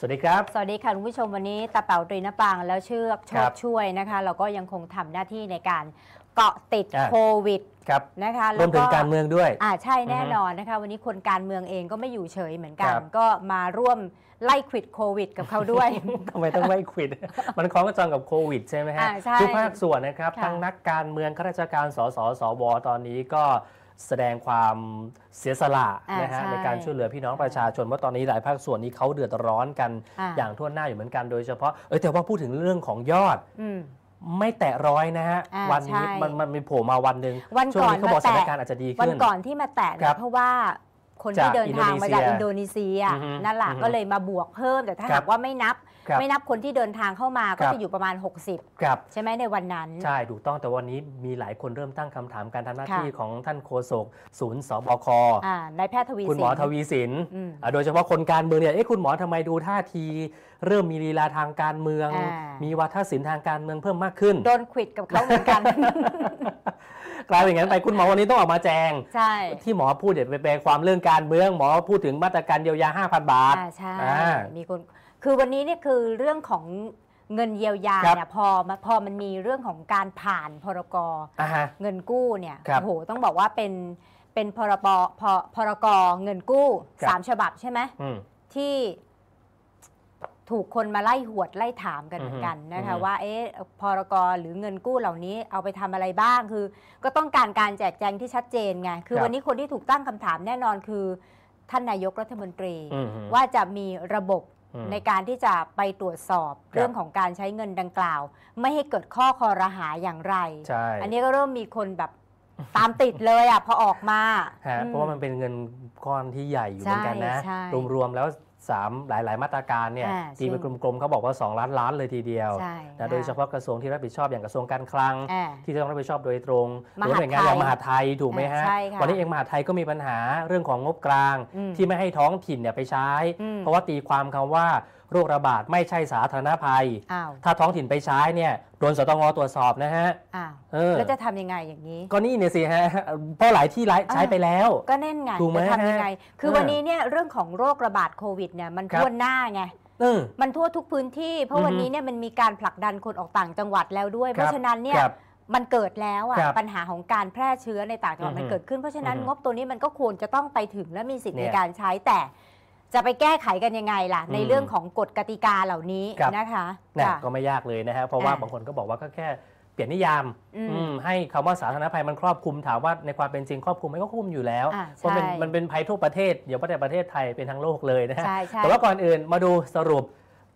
สวัสดีครับสวัสดีค่ะคุณผู้ชมวันนี้ตาเป่าตรีนปางแล้วเชือกชดช่วยนะคะเราก็ยังคงทำหน้าที่ในการเกาะติดโควิดคนะคะรวมถึงการเมืองด้วย อ่าใช่แน่นอนนะคะวันนี้คนการเมืองเองก็ไม่อยู่เฉยเหมือนกันก็มาร่วมไล่ควิดโควิดกับเขาด้วยทำไมต้องไล่ควิดมันคล้องกระจองกับโควิดใช่ไหมฮะทุกภาคส่วนนะครับทั้งนักการเมืองข้าราชการสสสวตอนนี้ก็แสดงความเสียสละนะฮะ ในการช่วยเหลือพี่น้องประชาชนว่าตอนนี้หลายภาคส่วนนี้เขาเดือดร้อนกันอย่างทั่วหน้าอยู่เหมือนกันโดยเฉพาะเออแต่ว่าพูดถึงเรื่องของยอดไม่แตะร้อยนะฮะ วันนี้มันมันมีโผล่มาวันหนึ่งวันก่อนเขาบอกสถานการณ์อาจจะดีขึ้นวันก่อนที่มาแตะเพราะว่าคนที่เดินทางมาจากอินโดนีเซียนั่นแหละก็เลยมาบวกเพิ่มแต่ถ้าหากว่าไม่นับไม่นับคนที่เดินทางเข้ามาก็จะอยู่ประมาณ 60 ใช่ไหมในวันนั้น ใช่ถูกต้องแต่วันนี้มีหลายคนเริ่มตั้งคำถามการทำหน้าที่ของท่านโฆษกศูนย์สบคนายแพทย์ทวีสินคุณหมอทวีสิน โดยเฉพาะคนการเมืองเนี่ยเอ๊ะคุณหมอทำไมดูท่าทีเริ่มมีลีลาทางการเมือง มีวัฒนศิลป์ทางการเมืองเพิ่มมากขึ้นโดนขิดกับเขาเหมือนกันกลายเป็นอย่างนั้นไปคุณหมอวันนี้ต้องออกมาแจงใช่ที่หมอพูดเด็ดไปแปลความเรื่องการเมือง หมอพูดถึงมาตรการเยียวยา 5,000 บาทอ่าใช่มีคนคือวันนี้เนี่ยคือเรื่องของเงินเยียวยาเนี่ยพอมาพอมันมีเรื่องของการผ่านพรกรเงินกู้เนี่ยโอ้โหต้องบอกว่าเป็นเป็นพรบพรกเงินกู้3สามฉบับใช่ไหมที่ถูกคนมาไล่หวดไล่ถามกันเหมือนกันนะคะว่าเอ๊ะพรกรหรือเงินกู้เหล่านี้เอาไปทำอะไรบ้าง คือก็ต้องการการแจกแจงที่ชัดเจนไงคือ วันนี้คนที่ถูกตั้งคำถามแน่นอนคือท่านนายกรัฐมนตรี ว่าจะมีระบบในการที่จะไปตรวจสอบเรื่องของการใช้เงินดังกล่าว ไม่ให้เกิดข้อคอรหาอย่างไร อันนี้ก็เริ่มมีคนแบบตามติดเลยอ่ะพอออกมาเพราะว่ามันเป็นเงินก้อนที่ใหญ่อยู่เหมือนกันนะรวมๆแล้ว3หลาย ๆ มาตรการเนี่ยตีเป็นกลมๆเขาบอกว่า 2 ล้านล้านเลยทีเดียวโดยเฉพาะกระทรวงที่รับผิดชอบอย่างกระทรวงการคลังที่ต้องรับผิดชอบโดยตรงหรือหน่วยงานอย่างมหาไทยถูกไหมฮะวันนี้เองมหาไทยก็มีปัญหาเรื่องของงบกลาง ที่ไม่ให้ท้องถิ่นเนี่ยไปใช้ เพราะว่าตีความคำว่าโรคระบาดไม่ใช่สาธารณภัย ถ้าท้องถิ่นไปใช้เนี่ยโดนสตงตรวจสอบนะฮะแล้วจะทำยังไงอย่างนี้ก็นี่เนี่ยสิฮะ เพราะหลายที่ใช้ไปแล้ว ก็แน่นไง จะทำยังไง คือวันนี้เนี่ยเรื่องของโรคระบาดโควิดเนี่ยมันทั่วหน้าไงมันทั่วทุกพื้นที่ เพราะวันนี้เนี่ยมันมีการผลักดันคนออกต่างจังหวัดแล้วด้วย เพราะฉะนั้นเนี่ยมันเกิดแล้วอ่ะปัญหาของการแพร่เชื้อในต่างจังหวัดมันเกิดขึ้น เพราะฉะนั้นงบตัวนี้มันก็ควรจะต้องไปถึงและมีสิทธิ์ในการใช้แต่จะไปแก้ไขกันยังไงล่ะ ในเรื่องของกฎกติกาเหล่านี้นะคะก็ไม่ยากเลยนะฮะเพราะว่าบางคนก็บอกว่าก็แค่เปลี่ยนนิยามให้คำว่าสาธารณภัยมันครอบคลุมถามว่าในความเป็นจริงครอบคลุมม่ก็คลุมอยู่แล้วเพราะมันเป็นภัยทั่วประเทศเดี๋ยวประเทศประเทศไทยเป็นทั้งโลกเลยนะฮะแต่ว่าก่อนอื่นมาดูสรุป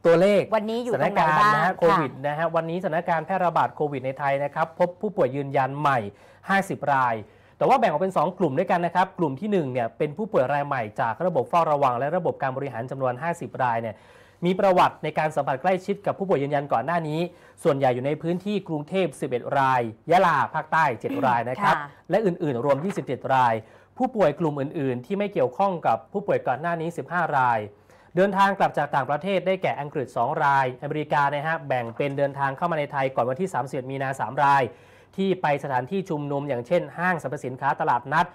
ตัวเลขวันนี้อยู่สถานการณ์นะฮะโควิดนะฮะวันนี้สถานการณ์แพร่ระบาดโควิดในไทยนะครับพบผู้ป่วยยืนยันใหม่ 50 รายแต่ว่าแบ่งออกเป็น 2 กลุ่มด้วยกันนะครับกลุ่มที่1เนี่ยเป็นผู้ป่วยรายใหม่จากระบบเฝ้าระวังและระบบการบริหารจำนวน 50 รายเนี่ยมีประวัติในการสัมผัสใกล้ชิดกับผู้ป่วยยืนยันก่อนหน้านี้ ส่วนใหญ่อยู่ในพื้นที่กรุงเทพ 11 ราย ยะลาภาคใต้ 7 รายนะครับและอื่น ๆ รวม 27 ราย ผู้ป่วยกลุ่มอื่น ๆ ที่ไม่เกี่ยวข้องกับผู้ป่วยก่อนหน้านี้ 15 ราย เดินทางกลับจากต่างประเทศได้แก่อังกฤษ 2 รายอเมริกานะฮะแบ่งเป็นเดินทางเข้ามาในไทยก่อนวันที่31มีนา3 รายที่ไปสถานที่ชุมนุม อย่างเช่น ห้างสรรพสินค้าตลาดนัด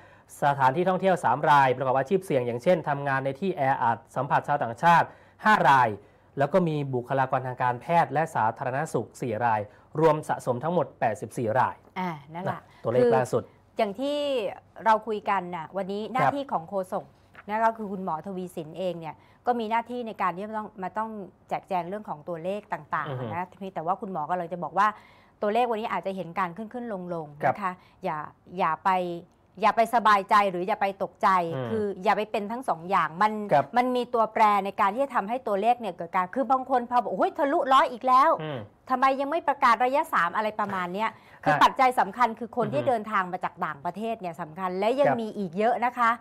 สถานที่ท่องเที่ยว 3 ราย ประกอบอาชีพเสี่ยงอย่างเช่นทำงานในที่แออัด สัมผัสชาวต่างชาติ 5 ราย แล้วก็มีบุคลากรทางการแพทย์ และสาธารณสุข 4 ราย รวมสะสมทั้งหมด 84 รายอ่านั่นแหละตัวเลขล่าสุด อย่างที่เราคุยกันนะวันนี้หน้าที่ของโคศกนั่นก็คือคุณหมอทวีสินเองเนี่ยก็มีหน้าที่ในการที่มาต้องมาต้องแจกแจงเรื่องของตัวเลขต่าง ๆนะทีแต่ว่าคุณหมอก็เลยจะบอกว่าตัวเลขวันนี้อาจจะเห็นการขึ้นขึ้นลงลงนะคะอย่าอย่าไปอย่าไปสบายใจหรืออย่าไปตกใจ คืออย่าไปเป็นทั้งสองอย่างมันมันมีตัวแปรในการที่จะทำให้ตัวเลขเนี่ยเกิดการคือบางคนพอบอกโอ้ยทะลุร้อยอีกแล้วทำทำไมยังไม่ประกาศระยะ3อะไรประมาณเนี้ยคือปัจจัยสำคัญคือคนที่เดินทางมาจากต่างประเทศเนี่ยสำคัญและยังมีอีกเยอะนะคะ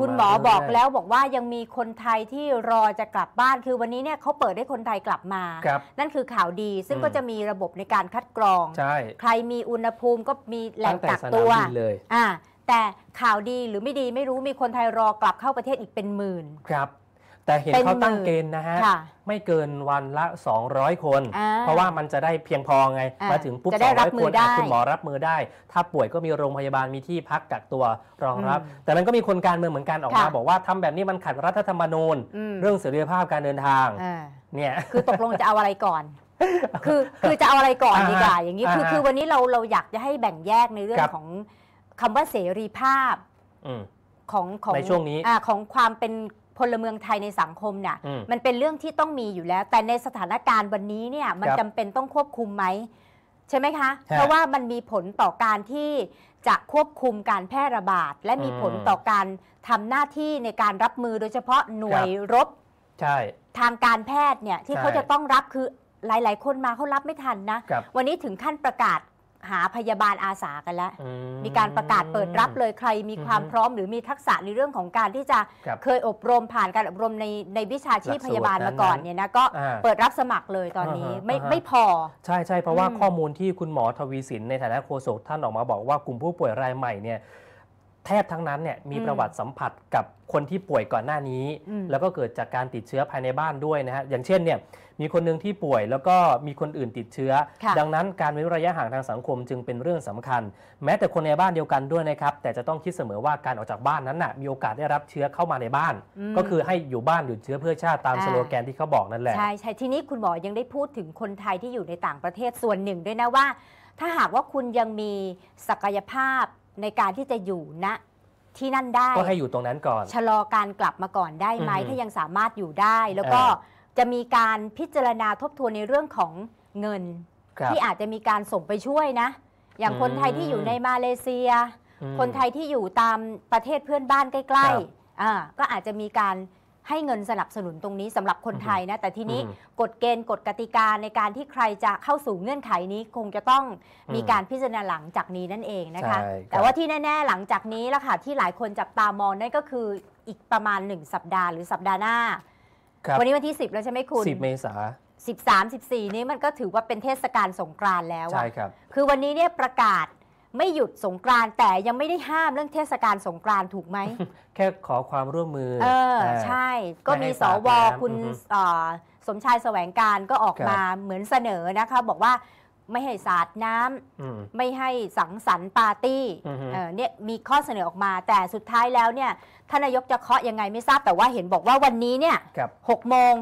คุณหมอบอกแล้วบอกว่ายังมีคนไทยที่รอจะกลับบ้านคือวันนี้เนี่ยเขาเปิดให้คนไทยกลับมาบนั่นคือข่าวดีซึ่งก็จะมีระบบในการคัดกรองใใครมีอุณหภูมิก็มีแหล่งตกักตัวเลยอ่าแต่ข่าวดีหรือไม่ดีไม่รู้มีคนไทยรอกลับเข้าประเทศอีกเป็นหมื่น ครับ แต่เห็นเขาตั้งเกณฑ์นะฮะะไม่เกินวันละ 200 คนอเพราะว่ามันจะได้เพียงพอไงอมาถึงปุ๊บสองร้อยคนได้คุณหมอรับมือได้ ถ้าป่วยก็มีโรงพยาบาลมีที่พักกักตัวรองรับ แต่มันก็มีคนการเมืองเหมือนกันออกมาบอกว่าทำแบบนี้มันขัดรัฐธรรมนูญเรื่องเสรีภาพการเดินทางเนี่ยคือตกลงจะเอาอะไรก่อน คือคือจะเอาอะไรก่อนดีกว่าอย่างนี้คือ คือวันนี้เราเราอยากจะให้แบ่งแยกในเรื่องของคำว่าเสรีภาพของของในช่วงนี้ของความเป็นพลเมืองไทยในสังคมเนี่ยมันเป็นเรื่องที่ต้องมีอยู่แล้ว แต่ในสถานการณ์วันนี้เนี่ยมันจำเป็นต้องควบคุมไหม ใช่ไหมคะ เพราะว่ามันมีผลต่อการที่จะควบคุมการแพร่ระบาด และมีผลต่อการทำหน้าที่ในการรับมือโดยเฉพาะหน่วยรบใช่ทางการแพทย์เนี่ยที่เขาจะต้องรับคือหลาย ๆ คนมาเขารับไม่ทันนะวันนี้ถึงขั้นประกาศหาพยาบาลอาสากันแล้ว มีการประกาศเปิดรับเลยใครมีความพร้อมหรือมีทักษะในเรื่องของการที่จะเคยอบรมผ่านการอบรมในในวิชาชีพพยาบาลมาก่อนเนี่ยนะก็เปิดรับสมัครเลยตอนนี้ไม่ไม่พอ ใช่ใช่เพราะว่าข้อมูลที่คุณหมอทวีสินในฐานะโฆษกท่านออกมาบอกว่ากลุ่มผู้ป่วยรายใหม่เนี่ยแทบทั้งนั้นเนี่ยมีประวัติสัมผัสกับคนที่ป่วยก่อนหน้านี้ แล้วก็เกิดจากการติดเชื้อภายในบ้านด้วยนะฮะอย่างเช่นเนี่ยมีคนหนึ่งที่ป่วยแล้วก็มีคนอื่นติดเชื้อ ดังนั้นการเว้นระยะห่างทางสังคมจึงเป็นเรื่องสำคัญ แม้แต่คนในบ้านเดียวกันด้วยนะครับ แต่จะต้องคิดเสมอว่าการออกจากบ้านนั้นนะ่ะมีโอกาสได้รับเชื้อเข้ามาในบ้าน ก็คือให้อยู่บ้านหยุดเชื้อเพื่อชาติตามสโลแกนที่เขาบอกนั่นแหละใช่ใช่ทีนี้คุณหมอยังได้พูดถึงคนไทยที่อยู่ในต่างประเทศส่วนหนึ่งด้วยนะว่า ถ้าหากว่าคุณยังมีศักยภาพในการที่จะอยู่ณที่นั่นได้ก็ให้อยู่ตรงนั้นก่อนชะลอการกลับมาก่อนได้ไหมมถ้ายังสามารถอยู่ได้ แล้วก็จะมีการพิจารณาทบทวนในเรื่องของเงินที่อาจจะมีการส่งไปช่วยนะ อย่างคนไทยที่อยู่ในมาเลเซีย คนไทยที่อยู่ตามประเทศเพื่อนบ้านใกล้ๆก็อาจจะมีการให้เงินสนับสนุนตรงนี้สำหรับคนไทยนะ แต่ทีนี้กฎเกณฑ์กฎกติกาในการที่ใครจะเข้าสู่เงื่อนไขนี้คงจะต้องมีการพิจารณาหลังจากนี้นั่นเองนะคะแต่ว่าที่แน่ ๆหลังจากนี้ละค่ะที่หลายคนจับตามองนั่นก็คืออีกประมาณ1สัปดาห์ หรือสัปดาห์หน้า วันนี้วันที่ 10แล้วใช่ไหมคุณ10เมษา13 14นี้มันก็ถือว่าเป็นเทศกาลสงกรานต์แล้วใช่ครับ คือวันนี้เนี่ยประกาศไม่หยุดสงกรานแต่ยังไม่ได้ห้ามเรื่องเทศกาลสงกรานถูกไหม แค่ขอความร่วมมือ เออใช่ ก็มีสวคุณสมชายแสวงการก็ออกมาเหมือนเสนอนะคะบอกว่าไม่ให้สาดน้ำไม่ให้สังสรรค์ปาร์ตี้เนี่ยมีข้อเสนอออกมา แต่สุดท้ายแล้วเนี่ยท่านนายกจะเคาะยังไงไม่ทราบแต่ว่าเห็นบอกว่าวันนี้เนี่ยหกโมง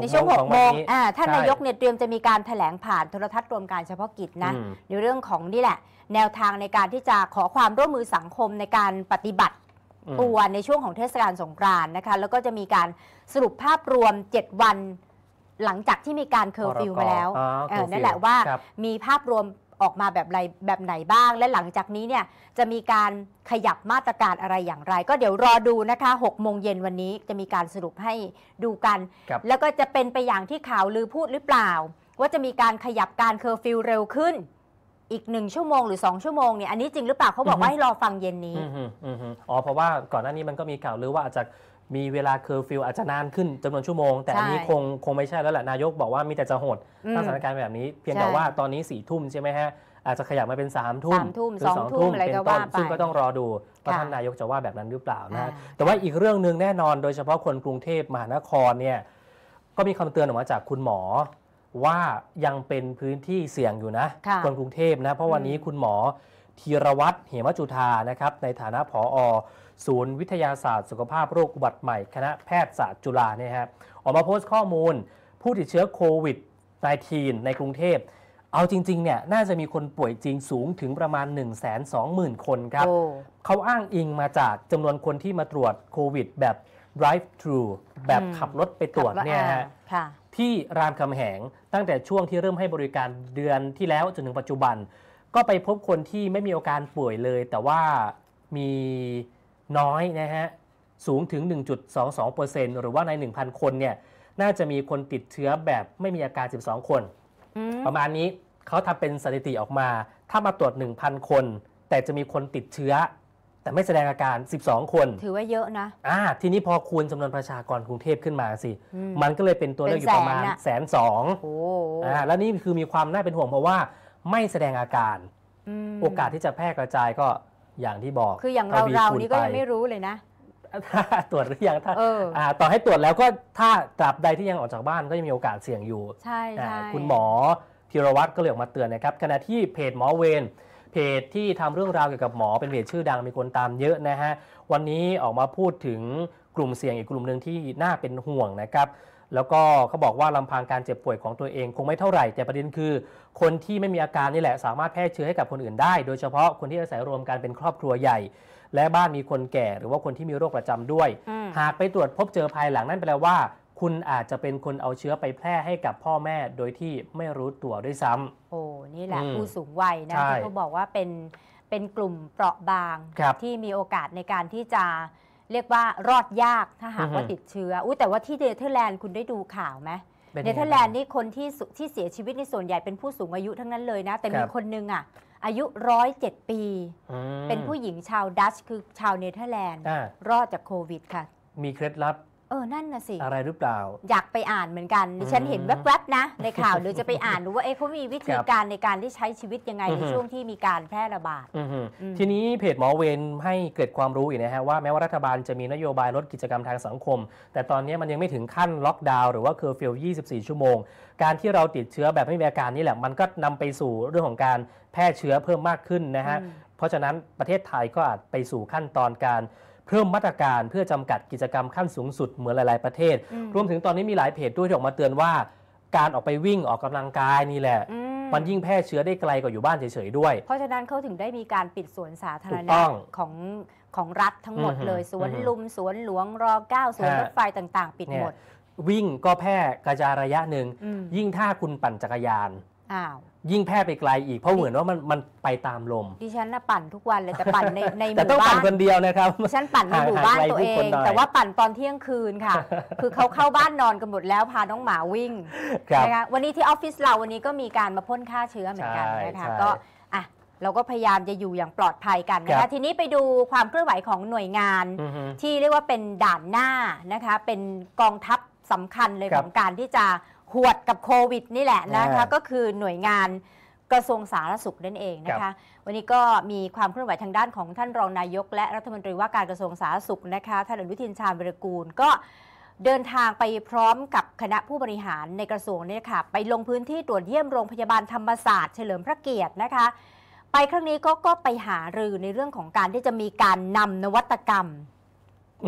ในช่วงหกโมงท่านนายกเนี่ยเตรียมจะมีการแถลงผ่านโทรทัศน์รวมการเฉพาะกิจนะในเรื่องของนี่แหละแนวทางในการที่จะขอความร่วมมือสังคมในการปฏิบัติตัวในช่วงของเทศกาลสงกรานต์นะคะแล้วก็จะมีการสรุปภาพรวม 7 วัน หลังจากที่มีการเคอร์ฟิวมาแล้วนั่นแหละว่ามีภาพรวมออกมาแบบไรแบบไหนบ้าง และหลังจากนี้เนี่ยจะมีการขยับมาตรการอะไรอย่างไร ก็เดี๋ยวรอดูนะคะ6โมงเย็นวันนี้จะมีการสรุปให้ดูกัน แล้วก็จะเป็นไปอย่างที่ข่าวลือพูดหรือเปล่า ว่าจะมีการขยับการเคอร์ฟิวเร็วขึ้นอีกหนึ่งชั่วโมงหรือ 2 ชั่วโมงเนี่ยอันนี้จริงหรือเปล่าเขาบอกว่าให้รอฟังเย็นนี้อ๋อเพราะว่าก่อนหน้านี้มันก็มีข่าวหรือว่าอาจจะมีเวลาเคอร์ฟิวอาจจะนานขึ้นจำนวนชั่วโมง แต่อันนี้คงคงไม่ใช่แล้วแหละนายกบอกว่ามีแต่จะโหดถ้าสถานการณ์แบบนี้ เพียงแต่ว่าตอนนี้สี่ทุ่มใช่ไหมฮะอาจจะขยับมาเป็นสามทุ่มหรือสองทุ่มเป็นต้นซึ่งก็ต้องรอดูว่าท่านนายกจะว่าแบบนั้นหรือเปล่านะแต่ว่าอีกเรื่องหนึ่งแน่นอนโดยเฉพาะคนกรุงเทพมหานครเนี่ยก็มีคำเตือนออกมาจากคุณหมอว่ายังเป็นพื้นที่เสี่ยงอยู่นะ คนกรุงเทพนะ เพราะวันนี้คุณหมอธีรวัตรเหมจุธานะครับ ในฐานะผออศูนย์วิทยาศาสตร์สุขภาพโรคอุบัติใหม่ คณะแพทยศาสตร์จุฬาเนี่ยฮะออกมาโพสต์ข้อมูล ผู้ติดเชื้อโควิด -19 ในกรุงเทพ เอาจริง ๆ เนี่ยน่าจะมีคนป่วยจริงสูงถึงประมาณ 1 2 0 0 0 0 คนครับเขาอ้างอิงมาจากจำนวนคนที่มาตรวจโควิดแบบ drive thru แบบขับรถไปตรวจเนี่ยฮะที่รามคำแหงตั้งแต่ช่วงที่เริ่มให้บริการเดือนที่แล้วจนถึงปัจจุบัน ก็ไปพบคนที่ไม่มีอาการป่วยเลยแต่ว่ามีน้อยนะฮะ สูงถึง 1.22%หรือว่าใน 1,000 คนเนี่ย น่าจะมีคนติดเชื้อแบบไม่มีอาการ 12 คน ประมาณนี้เขาทำเป็นสถิติออกมาถ้ามาตรวจ 1,000 คนแต่จะมีคนติดเชื้อแต่ไม่แสดงอาการ 12 คน ถือว่าเยอะนะอ่าทีนี้พอคูณจำนวนประชากรกรุงเทพขึ้นมาสิ มันก็เลยเป็นตัวเลขอยู่ประมาณแสนสองอ่าแล้วนี่คือมีความน่าเป็นห่วงเพราะว่าไม่แสดงอาการ โอกาสที่จะแพร่กระจายก็อย่างที่บอก คืออย่างเราเรานี่ก็ยังไม่รู้เลยนะตรวจหรือยังถ้าต่อให้ตรวจแล้วก็ถ้าตราบใดที่ยังออกจากบ้านก็ยังมีโอกาสเสี่ยงอยู่ ใช่คุณหมอธีรวัตรก็เลยออกมาเตือนนะครับ ขณะที่เพจหมอเวนเพจที่ทำเรื่องราวเกี่ยวกับหมอเป็นเพจชื่อดังมีคนตามเยอะนะฮะ วันนี้ออกมาพูดถึงกลุ่มเสี่ยงอีกกลุ่มหนึ่งที่น่าเป็นห่วงนะครับ แล้วก็เขาบอกว่าลำพังการเจ็บป่วยของตัวเองคงไม่เท่าไหร่ แต่ประเด็นคือคนที่ไม่มีอาการนี่แหละ สามารถแพร่เชื้อให้กับคนอื่นได้ โดยเฉพาะคนที่อาศัยรวมกันเป็นครอบครัวใหญ่ และบ้านมีคนแก่ หรือว่าคนที่มีโรคประจำด้วย หากไปตรวจพบเจอภายหลังนั่นแปลว่า คุณอาจจะเป็นคนเอาเชื้อไปแพร่ให้กับพ่อแม่ โดยที่ไม่รู้ตัวด้วยซ้ำโนี่แหละ ผู้สูงวัยนะที่เขาบอกว่าเป็นเป็นกลุ่มเปราะบางบที่มีโอกาสในการที่จะเรียกว่ารอดยากถ้าหากว่าติดเชื้ออุ้ยแต่ว่าที่เนเธอร์แลนด์คุณได้ดูข่าวไหมเนเธอร์แลนด์นี่คนที่ที่เสียชีวิตในส่วนใหญ่เป็นผู้สูงอายุทั้งนั้นเลยนะ แต่มีคนหนึงอ่ะ อายุร้อยเจ็ดปี เป็นผู้หญิงชาวดัตช์คือชาวเนเธอร์แลนด์รอดจากโควิดค่ะมีเคล็ดลับเออ นั่นน่ะสิ อะไรหรือเปล่าอยากไปอ่านเหมือนกันดิฉันเห็นแวบๆ นะ ในข่าวหรือจะไปอ่านดูว่าเอ๊ะเขามีวิธีการในการที่ใช้ชีวิตยังไง ในช่วงที่มีการแพร่ระบาดทีนี้เพจหมอเวนให้เกิดความรู้อีกนะฮะ ว่าแม้ว่ารัฐบาลจะมีนโยบายลดกิจกรรมทางสังคม แต่ตอนนี้มันยังไม่ถึงขั้นล็อกดาวน์หรือว่าเคอร์ฟิว 24 ชั่วโมง การที่เราติดเชื้อแบบไม่มีอาการนี่แหละมันก็นำไปสู่เรื่องของการแพร่เชื้อเพิ่มมากขึ้นนะฮะเพราะฉะนั้นประเทศไทยก็อาจไปสู่ขั้นตอนการเพิ่มมาตรการเพื่อจำกัดกิจกรรมขั้นสูงสุดเหมือนหลายๆประเทศ รวมถึงตอนนี้มีหลายเพจด้วยที่ออกมาเตือนว่า การออกไปวิ่งออกกำลังกายนี่แหละ มันยิ่งแพร่เชื้อได้ไกลกว่าอยู่บ้านเฉยๆ ด้วย เพราะฉะนั้นเขาถึงได้มีการปิดสวนสาธารณะของของรัฐทั้งหมดเลยสวนลุมสวนหลวงรอเก้าสวนรถไฟต่าง ๆ ปิดหมดวิ่งก็แพร่กระจายระยะหนึ่งยิ่งถ้าคุณปั่นจักรยานยิ่งแพร่ไปไกลอีกเพราะเหมือนว่ามันมันไปตามลม ดิฉันน่ะปั่นทุกวันเลยแต่ปั่นในในหมู่บ้านแต่ต้องปั่นคนเดียวนะครับ ดิฉันปั่นในหมู่บ้านตัวเอง แต่ว่าปั่นตอนเที่ยงคืนค่ะคือเขาเข้าบ้านนอนกันหมดแล้วพาน้องหมาวิ่งนะคะวันนี้ที่ออฟฟิศเราวันนี้ก็มีการมาพ่นฆ่าเชื้อเหมือนกันนะคะก็อ่ะเราก็พยายามจะอยู่อย่างปลอดภัยกันนะคะทีนี้ไปดูความเคลื่อนไหวของหน่วยงานที่เรียกว่าเป็นด่านหน้านะคะ เป็นกองทัพสำคัญเลยของการที่จะหวดกับโควิดนี่แหละนะคะก็คือหน่วยงานกระทรวงสาธารณสุขนั่นเองนะคะวันนี้ก็มีความเคลื่อนไหวทางด้านของท่านรองนายกและรัฐมนตรีว่าการกระทรวงสาธารณสุขนะคะท่านอนุทินชาญวิรกูลก็เดินทางไปพร้อมกับคณะผู้บริหารในกระทรวงนี่ค่ะไปลงพื้นที่ตรวจเยี่ยมโรงพยาบาลธรรมศาสตร์ เฉลิมพระเกียรตินะคะไปครั้งนี้ก็ก็ไปหารือในเรื่องของการที่จะมีการนำนวัตกรรม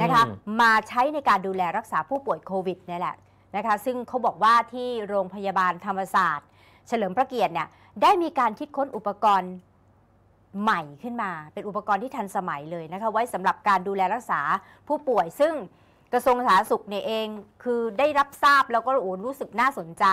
นะคะมาใช้ในการดูแลรักษาผู้ป่วยโควิดนี่แหละนะคะซึ่งเขาบอกว่าที่โรงพยาบาลธรรมศาสตร์ เฉลิมพระเกียรติเนี่ยได้มีการคิดค้นอุปกรณ์ใหม่ขึ้นมา เป็นอุปกรณ์ที่ทันสมัยเลยนะคะไว้สำหรับการดูแลรักษาผู้ป่วย ซึ่งกระทรวงสาธารณสุขเนี่ยเองคือได้รับทราบแล้วก็โอ้รู้สึกน่าสนใจ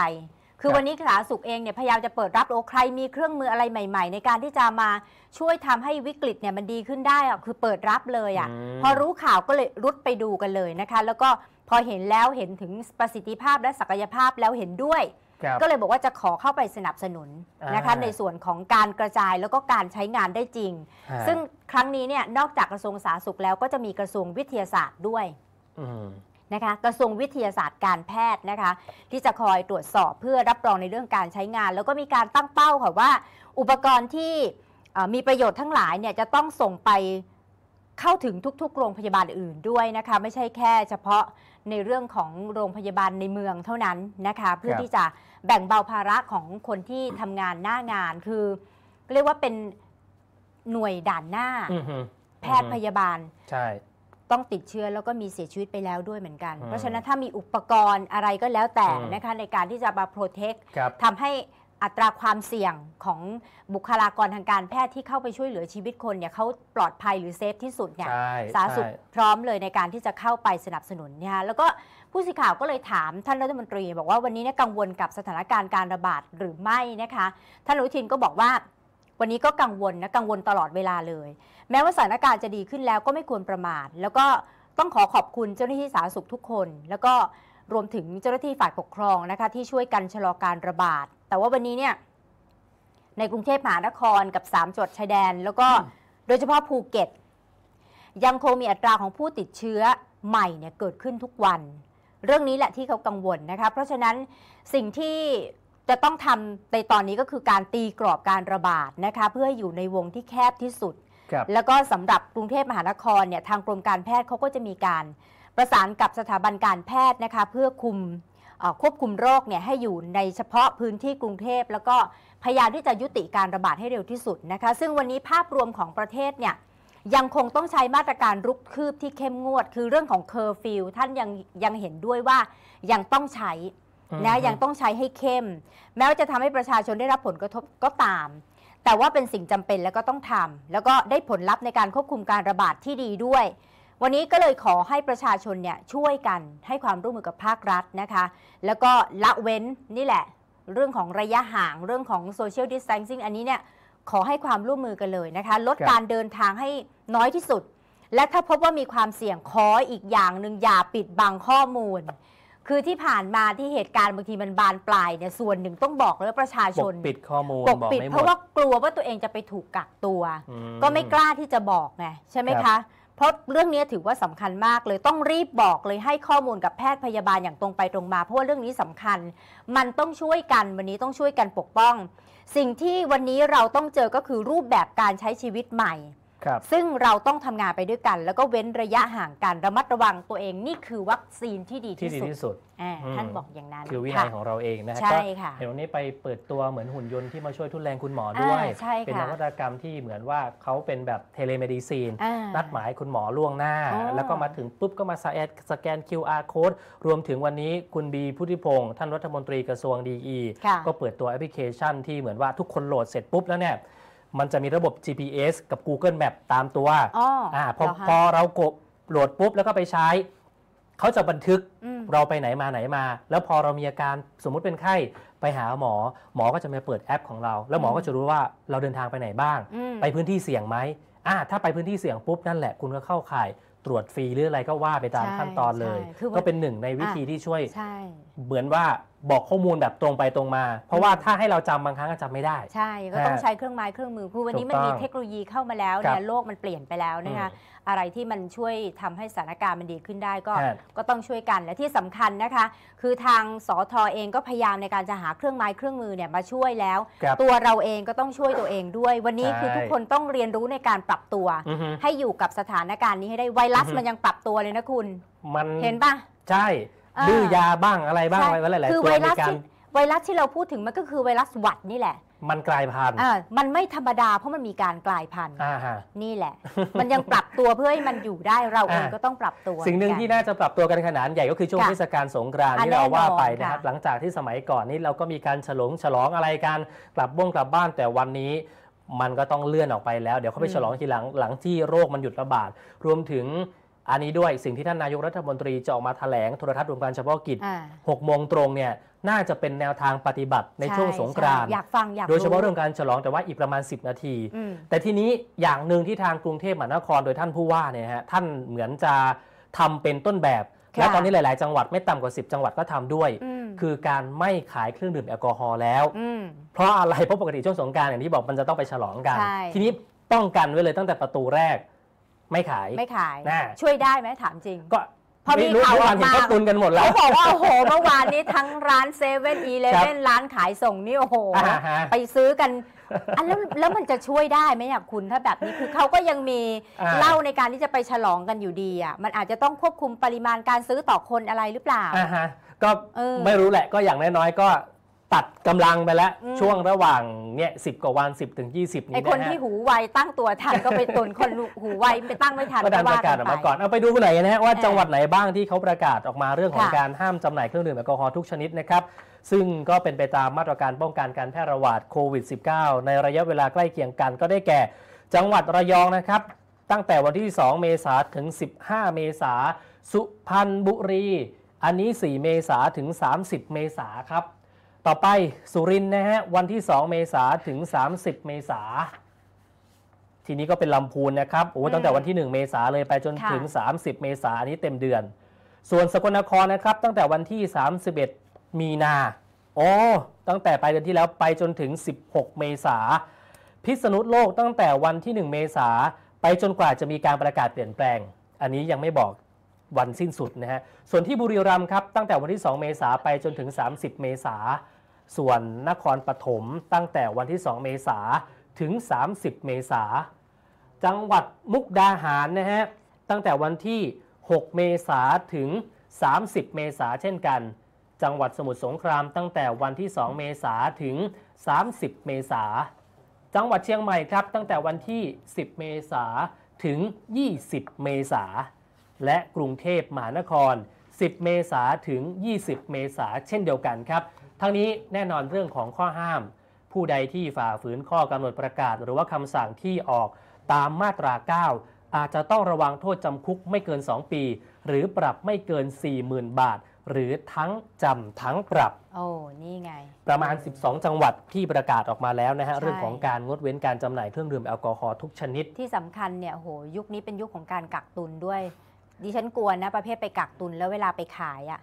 คือวันนี้สาธารณสุขเองเนี่ยพยายามจะเปิดรับโอ้ใครมีเครื่องมืออะไรใหม่ๆ ในการที่จะมาช่วยทำให้วิกฤตเนี่ยมันดีขึ้นได้อะคือเปิดรับเลยอะ่ะพอรู้ข่าวก็เลยรุดไปดูกันเลยนะคะแล้วก็พอเห็นแล้วเห็นถึงประสิทธิภาพและศักยภาพแล้วเห็นด้วย ก็เลยบอกว่าจะขอเข้าไปสนับสนุนนะคะในส่วนของการกระจายแล้วก็การใช้งานได้จริง ซึ่งครั้งนี้เนี่ยนอกจากกระทรวงสาธารณสุขแล้วก็จะมีกระทรวงวิทยาศาสตร์ด้วยนะคะกระทรวงวิทยาศาสตร์การแพทย์นะคะที่จะคอยตรวจสอบเพื่อรับรองในเรื่องการใช้งาน แล้วก็มีการตั้งเป้าค่ะว่าอุปกรณ์ที่มีประโยชน์ทั้งหลายเนี่ยจะต้องส่งไปเข้าถึงทุกๆ โรงพยาบาลอื่นด้วยนะคะไม่ใช่แค่เฉพาะในเรื่องของโรงพยาบาลในเมืองเท่านั้นนะคะเพื่อที่จะแบ่งเบาภาระของคนที่ทำงานหน้างาน คือเรียกว่าเป็นหน่วยด่านหน้า แพทย์พยาบาล ใช่ ต้องติดเชื้อแล้วก็มีเสียชีวิตไปแล้วด้วยเหมือนกัน เพราะฉะนั้นถ้ามีอุปกรณ์อะไรก็แล้วแต่นะคะในการที่จะมาโปรเทคทำให้อัตราความเสี่ยงของบุคลากรทางการแพทย์ที่เข้าไปช่วยเหลือชีวิตคนเนี่ยเขาปลอดภัยหรือเซฟที่สุดเนี่ยใช่สาธสุดพร้อมเลยในการที่จะเข้าไปสนับสนุนนะคะแล้วก็ผู้สื่อข่าวก็เลยถามท่านรัฐมนตรี บอกว่าวันนี้นกังวลกับสถานการณ์การระบาดหรือไม่นะคะท่านอุทินก็บอกว่า วันนี้ก็กังวลนะกังวลตลอดเวลาเลย แม้ว่าสถานการณ์จะดีขึ้นแล้ว ก็ไม่ควรประมาทแล้วก็ต้องขอขอบคุณเจ้าหน้าที่สาธสุขทุกคน แล้วก็รวมถึงเจ้าหน้าที่ฝ่ายปกครองนะคะที่ช่วยกันชะลอการระบาด แต่ว่าวันนี้เนี่ยในกรุงเทพมหานครกับ 3จังหวัดชายแดน แล้วก็โดยเฉพาะภูเก็ต ยังคงมีอัตราของผู้ติดเชื้อใหม่เนี่ยเกิดขึ้นทุกวัน เรื่องนี้แหละที่เขากังวลนะคะเพราะฉะนั้นสิ่งที่จะต้องทำในตอนนี้ก็คือการตีกรอบการระบาดนะคะเพื่ออยู่ในวงที่แคบที่สุดแล้วก็สำหรับกรุงเทพมหานครเนี่ยทางกรมการแพทย์เขาก็จะมีการประสานกับสถาบันการแพทย์นะคะเพื่อคุมควบคุมโรคเนี่ยให้อยู่ในเฉพาะพื้นที่กรุงเทพ แล้วก็พยายามที่จะยุติการระบาดให้เร็วที่สุดนะคะซึ่งวันนี้ภาพรวมของประเทศเนี่ยยังคงต้องใช้มาตรการรุกคืบที่เข้มงวด คือเรื่องของเคอร์ฟิวท่านยังยังเห็นด้วยว่ายังต้องใช้นะยังต้องใช้ให้เข้ม แม้ว่าจะทำให้ประชาชนได้รับผลกระทบก็ตาม แต่ว่าเป็นสิ่งจำเป็นแล้วก็ต้องทำ แล้วก็ได้ผลลัพธ์ในการควบคุมการระบาดที่ดีด้วยวันนี้ก็เลยขอให้ประชาชนเนี่ยช่วยกันให้ความร่วมมือกับภาครัฐนะคะ แล้วก็ละเว้นนี่แหละ เรื่องของระยะห่างเรื่องของโซเชียลดิสแทนซิ่งอันนี้เนี่ยขอให้ความร่วมมือกันเลยนะคะ ลดการเดินทางให้น้อยที่สุด และถ้าพบว่ามีความเสี่ยงขออีกอย่างหนึ่งอย่าปิดบังข้อมูล คือที่ผ่านมาที่เหตุการณ์บางทีมันบานปลายเนี่ยส่วนหนึ่งต้องบอกเลยประชาชปนกปิดข้อมูลปกปิดเพราะว่ากลัวว่าตัวเองจะไปถูกกักตัว ก็ไม่กล้าที่จะบอกไงใช่ไหมคะเพราะเรื่องนี้ถือว่าสำคัญมากเลยต้องรีบบอกเลยให้ข้อมูลกับแพทย์พยาบาลอย่างตรงไปตรงมาเพราะว่าเรื่องนี้สำคัญ มันต้องช่วยกันวันนี้ต้องช่วยกันปกป้อง สิ่งที่วันนี้เราต้องเจอก็คือรูปแบบการใช้ชีวิตใหม่ซึ่งเราต้องทำงานไปด้วยกันแล้วก็เว้นระยะห่างกันระมัดระวังตัวเองนี่คือวัคซีนที่ดีที่สุดท่านบอกอย่างนั้นคือวินัยของเราเองนะฮะ่ะเห็นวันนี้ไปเปิดตัวเหมือนหุ่นยนต์ที่มาช่วยทุนแรงคุณหมอด้วย เป็นนวัตกรรมที่เหมือนว่าเขาเป็นแบบเทเลเมดิซีนนัดหมายคุณหมอล่วงหน้า แล้วก็มาถึงปุ๊บก็มาสแกน QR code รวมถึงวันนี้คุณบีพุทธิพงศ์ท่านรัฐมนตรีกระทรวงดีอีก็เปิดตัวแอปพลิเคชันที่เหมือนว่าทุกคนโหลดเสร็จปุ๊บแล้วเนี่ยมันจะมีระบบ GPS กับ Google Map ตามตัวอ๋อพอเรอพอเรากดโหลดปุ๊บแล้วก็ไปใช้ เขาจะบันทึกเราไปไหนมาไหนมา แล้วพอเรามีอาการสมมุติเป็นไข้ ไปหาหมอ หมอก็จะมาเปิดแอปของเรา แล้วหมอก็จะรู้ว่าเราเดินทางไปไหนบ้าง ไปพื้นที่เสี่ยงไหมอ่าถ้าไปพื้นที่เสี่ยงปุ๊บนั่นแหละคุณก็เข้าข่ายตรวจฟรีหรืออะไรก็ว่าไปตามขั้นตอนเลย ก็เป็นหนึ่งในวิธีที่ช่วย เหมือนว่าบอกข้อมูลแบบตรงไปตรงมา เพราะว่าถ้าให้เราจำบางครั้งก็จำไม่ได้ ใช่ก็ต้องใช้เครื่องไม้เครื่องมือคือ วันนี้มันมีเทคโนโลยีเข้ามาแล้วเนี่ยโลกมันเปลี่ยนไปแล้วนะคะอะไรที่มันช่วยทำให้สถานการณ์มันดีขึ้นได้ก็ ก็ต้องช่วยกันและที่สำคัญนะคะ คือทางสอทอเองก็พยายามในการจะหาเครื่องไม้เครื่องมือเนี่ยมาช่วยแล้ว ตัวเราเองก็ต้องช่วยตัวเองด้วย วันนี้คือทุกคนต้องเรียนรู้ในการปรับตัว ให้อยู่กับสถานการณ์นี้ให้ได้ ไวรัสมันยังปรับตัวเลยนะคุณ มันเห็นปะใช่ดื้อยาบ้างอะไรบ้างอะไรหลาย ๆ ตัวในการไวรัสที่เราพูดถึงมันก็คือไวรัสหวัดนี่แหละมันกลายพันธุ์อ่ามันไม่ธรรมดาเพราะมันมีการกลายพันธุ์ อ่าฮะนี่แหละ มันยังปรับตัวเพื่อให้มันอยู่ได้เราเองก็ต้องปรับตัว สิ่งหนึ่งที่น่าจะปรับตัวกันขนาดใหญ่ก็คือช่วงเทศกาลสงกรานต์ที่เราว่าไปนะครับ หลังจากที่สมัยก่อนนี้เราก็มีการฉลองฉลองอะไรกัน กลับบ้งกลับบ้าน แต่วันนี้มันก็ต้องเลื่อนออกไปแล้ว เดี๋ยวเขาไปฉลองทีหลัง หลังที่โรคมันหยุดระบาด รวมถึงอันนี้ด้วยสิ่งที่ท่านนายกรัฐมนตรีจะออกมาแถลงโทรทัศน์รวมการเฉพาะกิจหก6โมงตรงเนี่ยน่าจะเป็นแนวทางปฏิบัติในช่วงสงกรานต์อยากฟัง อยากโดยเฉพาะเรื่องการฉลองแต่ว่าอีกประมาณ 10 นาที แต่ทีนี้อย่างหนึ่งที่ทางกรุงเทพมหานครโดยท่านผู้ว่าเนี่ยฮะท่านเหมือนจะทำเป็นต้นแบบ และตอนนี้หลายๆ จังหวัดไม่ต่ำกว่า 10 จังหวัดก็ทำด้วย คือการไม่ขายเครื่องดื่มแอลกอฮอล์แล้วเพราะอะไรเพราะปกติช่วงสงกรา์อย่างที่บอกมันจะต้องไปฉลองกัน ทีนี้ป้องกันไว้เลยตั้งแต่ประตูแรก ไม่ขายไม่ขาย ช่วยได้ไหมถามจริงก็อมีข่าวออกมาเขาตุนกันหมดแล้วเขาบอกว่าโอ้โหเมื่อวานนี้ทั้งร้านเซเว่นอีเลฟเว่นร้านขายส่งนี่โอ้โหไปซื้อกันอันแล้วแล้วมันจะช่วยได้ไหมอ่ะคุณถ้าแบบนี้คือเขาก็ยังมีเล่าในการที่จะไปฉลองกันอยู่ดีอ่ะมันอาจจะต้องควบคุมปริมาณการซื้อต่อคนอะไรหรือเปล่าก็ไม่รู้แหละก็อย่างน้อยๆก็ตัดกำลังไปแล้วช่วงระหว่างเนี่ยสิกว่าวัน10 ถึงย่สิบนี้คนะที่หูไวตั้งตัวทันก็ไปตนคนหูไวไปตั้งไม่ทันก็ดันประกาศออกมาก่อนเอาไปดูหน่อยนะฮะว่าจังหวัดไหนบ้างที่เขาประกาศออกมาเรื่องของการห้ามจำหน่ายเครื่องดื่มแอลกอฮอล์ทุกชนิดนะครับ ซึ่งก็เป็นไปตามมาตรการป้องกันการแพร่ระบาดโควิด -19 ในระยะเวลาใกล้เคียงกันก็ได้แก่จังหวัดระยองนะครับ ตั้งแต่วันที่ 2 เมษาถึง 15 เมษาสุพรรณบุรี อันนี้ 4 เมษาถึง 30 เมษาครับต่อไปสุรินนะฮะ วันที่ 2เมษาถึง 30 เมษา ทีนี้ก็เป็นลำพูนนะครับโอ้ตั้งแต่วันที่ 1 เมษาเลยไปจนถึง 30 เมษาอันนี้เต็มเดือน ส่วนสกลนครนะครับ ตั้งแต่วันที่ 31 มีนาโอ้ตั้งแต่ไปเดือนที่แล้วไปจนถึง 16 เมษา พิษณุโลกตั้งแต่วันที่ 1 เมษาไปจนกว่าจะมีการประกาศเปลี่ยนแปลง อันนี้ยังไม่บอกวันสิ้นสุดนะฮะส่วนที่บุรีรัมย์ครับ ตั้งแต่วันที่ 2 เมษาไปจนถึง 30 เมษาส่วนนครปฐมตั้งแต่วันที่ 2 เมษาถึง 30 เมษา จังหวัดมุกดาหารนะฮะ ตั้งแต่วันที่ 6 เมษาถึง 30 เมษาเช่นกัน จังหวัดสมุทรสงครามตั้งแต่วันที่ 2 เมษาถึง 30 เมษา จังหวัดเชียงใหม่ครับ ตั้งแต่วันที่ 10 เมษาถึง 20 เมษา และกรุงเทพมหานคร 10 เมษาถึง 20 เมษา เช่นเดียวกันครับทั้งนี้แน่นอนเรื่องของข้อห้าม ผู้ใดที่ฝ่าฝืนข้อกำหนดประกาศหรือว่าคำสั่งที่ออกตามมาตรา 9 อาจจะต้องระวังโทษจำคุกไม่เกิน 2 ปี หรือปรับไม่เกิน 40,000 บาท หรือทั้งจำทั้งปรับโอ้นี่ไงประมาณ 12 จังหวัดที่ประกาศออกมาแล้วนะฮะเรื่องของการงดเว้นการจำหน่ายเครื่องดื่มแอลกอฮอล์ทุกชนิดที่สำคัญเนี่ยโหยุคนี้เป็นยุคของการกักตุนด้วย ดิฉันกลัวนะประเภทไปกักตุนแล้วเวลาไปขายอะ่ะ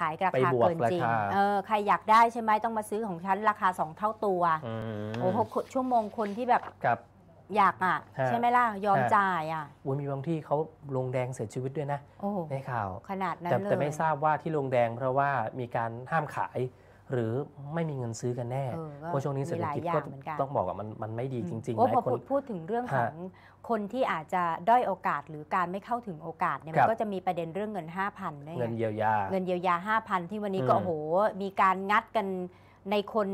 ขายราคาเกินจริง เออ ใครอยากได้ใช่ไหมต้องมาซื้อของฉันราคาสองเท่าตัวโอ้โหชั่วโมงคนที่แบบอยากอ่ะ ใช่ไหมล่ะ ยอมจ่ายอ่ะวุ้ยมีบางที่เขาลงแดงเสียชีวิตด้วยนะในข่าวขนาดนั้นเลย แต่ไม่ทราบว่าที่ลงแดงเพราะว่ามีการห้ามขายหรือไม่มีเงินซื้อกันแน่ เพราะช่วงนี้เศรษฐกิจก็ต้องบอกว่า มันมันไม่ดีจริงๆหลายคนพูดถึงเรื่องของคนที่อาจจะด้อยโอกาสหรือการไม่เข้าถึงโอกาสเนี่ยมันก็จะมีประเด็นเรื่องเงิน 5,000ด้วยเงินเยียวยาเงินเยียวยา 5,000ที่วันนี้ก็โห มีการงัดกันในคน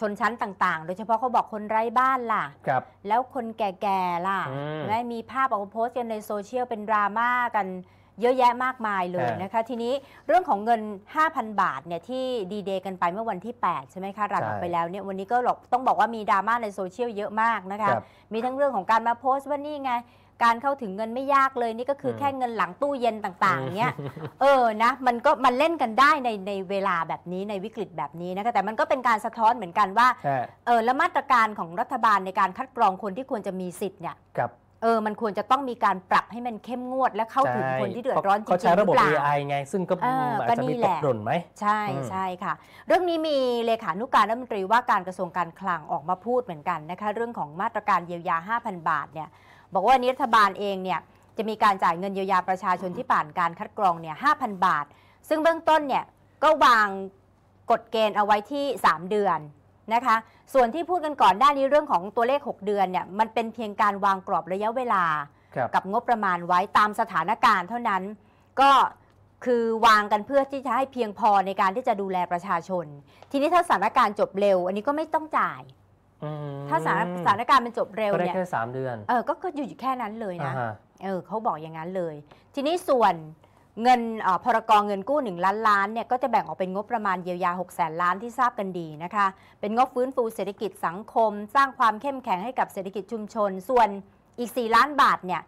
ชนชั้นต่างๆ โดยเฉพาะเขาบอกคนไร้บ้านล่ะแล้วคนแก่ๆล่ะแม่มีภาพออกมาโพสต์กันในโซเชียลเป็นดราม่ากันเยอะแยะมากมายเลยนะคะ ทีนี้เรื่องของเงิน 5,000 บาทเนี่ยที่ดีเดย์กันไปเมื่อวันที่ 8 ใช่ไหมคะรันออกไปแล้วเนี่ยวันนี้ก็ต้องบอกว่ามีดราม่าในโซเชียลเยอะมากนะคะ มีทั้งเรื่องของการมาโพสต์ว่านี่ไง การเข้าถึงเงินไม่ยากเลย นี่ก็คือแค่เงินหลังตู้เย็นต่าง ๆเนี่ยเออนะมันก็มันเล่นกันได้ในในเวลาแบบนี้ในวิกฤตแบบนี้นะคะแต่มันก็เป็นการสะท้อนเหมือนกันว่าเออและมาตรการของรัฐบาลในการคัดกรองคนที่ควรจะมีสิทธิ์เนี่ยเออ มันควรจะต้องมีการปรับให้มันเข้มงวดและเข้าถึงคนที่เดือดร้อนจริงๆเขาใช้ระบบ AI ไง ซึ่งก็อาจจะมีตกหล่นไหม ใช่ ใช่ค่ะ เรื่องนี้มีเลขานุการรัฐมนตรีว่าการกระทรวงการคลังออกมาพูดเหมือนกันนะคะ เรื่องของมาตรการเยียวยา 5,000 บาทเนี่ย บอกว่านี้รัฐบาลเองเนี่ยจะมีการจ่ายเงินเยียวยาประชาชนที่ผ่าน การคัดกรองเนี่ย 5,000 บาท ซึ่งเบื้องต้นเนี่ยก็วางกฎเกณฑ์เอาไว้ที่ 3 เดือนนะคะส่วนที่พูดกันก่อนด้านนี้เรื่องของตัวเลข 6 เดือนเนี่ยมันเป็นเพียงการวางกรอบระยะเวลากับงบประมาณไว้ตามสถานการณ์ เท่านั้น ก็คือวางกันเพื่อที่จะให้เพียงพอในการที่จะดูแลประชาชน ทีนี้ถ้าสถานการณ์จบเร็ว อันนี้ก็ไม่ต้องจ่ายถ้าสถานการณ์มันจบเร็วเนี่ยก็ได้แค่สามเดือนเออก็อยู่แค่นั้นเลยนะเออเขาบอกอย่างนั้นเลย ทีนี้ส่วนเงินอพรกองเงินกู้ 1 ล้านล้านเนี่ยก็จะแบ่งออกเป็นงบประมาณเยียวยา6แสนล้านที่ทราบกันดีนะคะ เป็นงบฟื้นฟูเศรษฐกิจสังคม สร้างความเข้มแข็งให้กับเศรษฐกิจชุมชน ส่วนอีก 4 ล้านบาทเนี่ย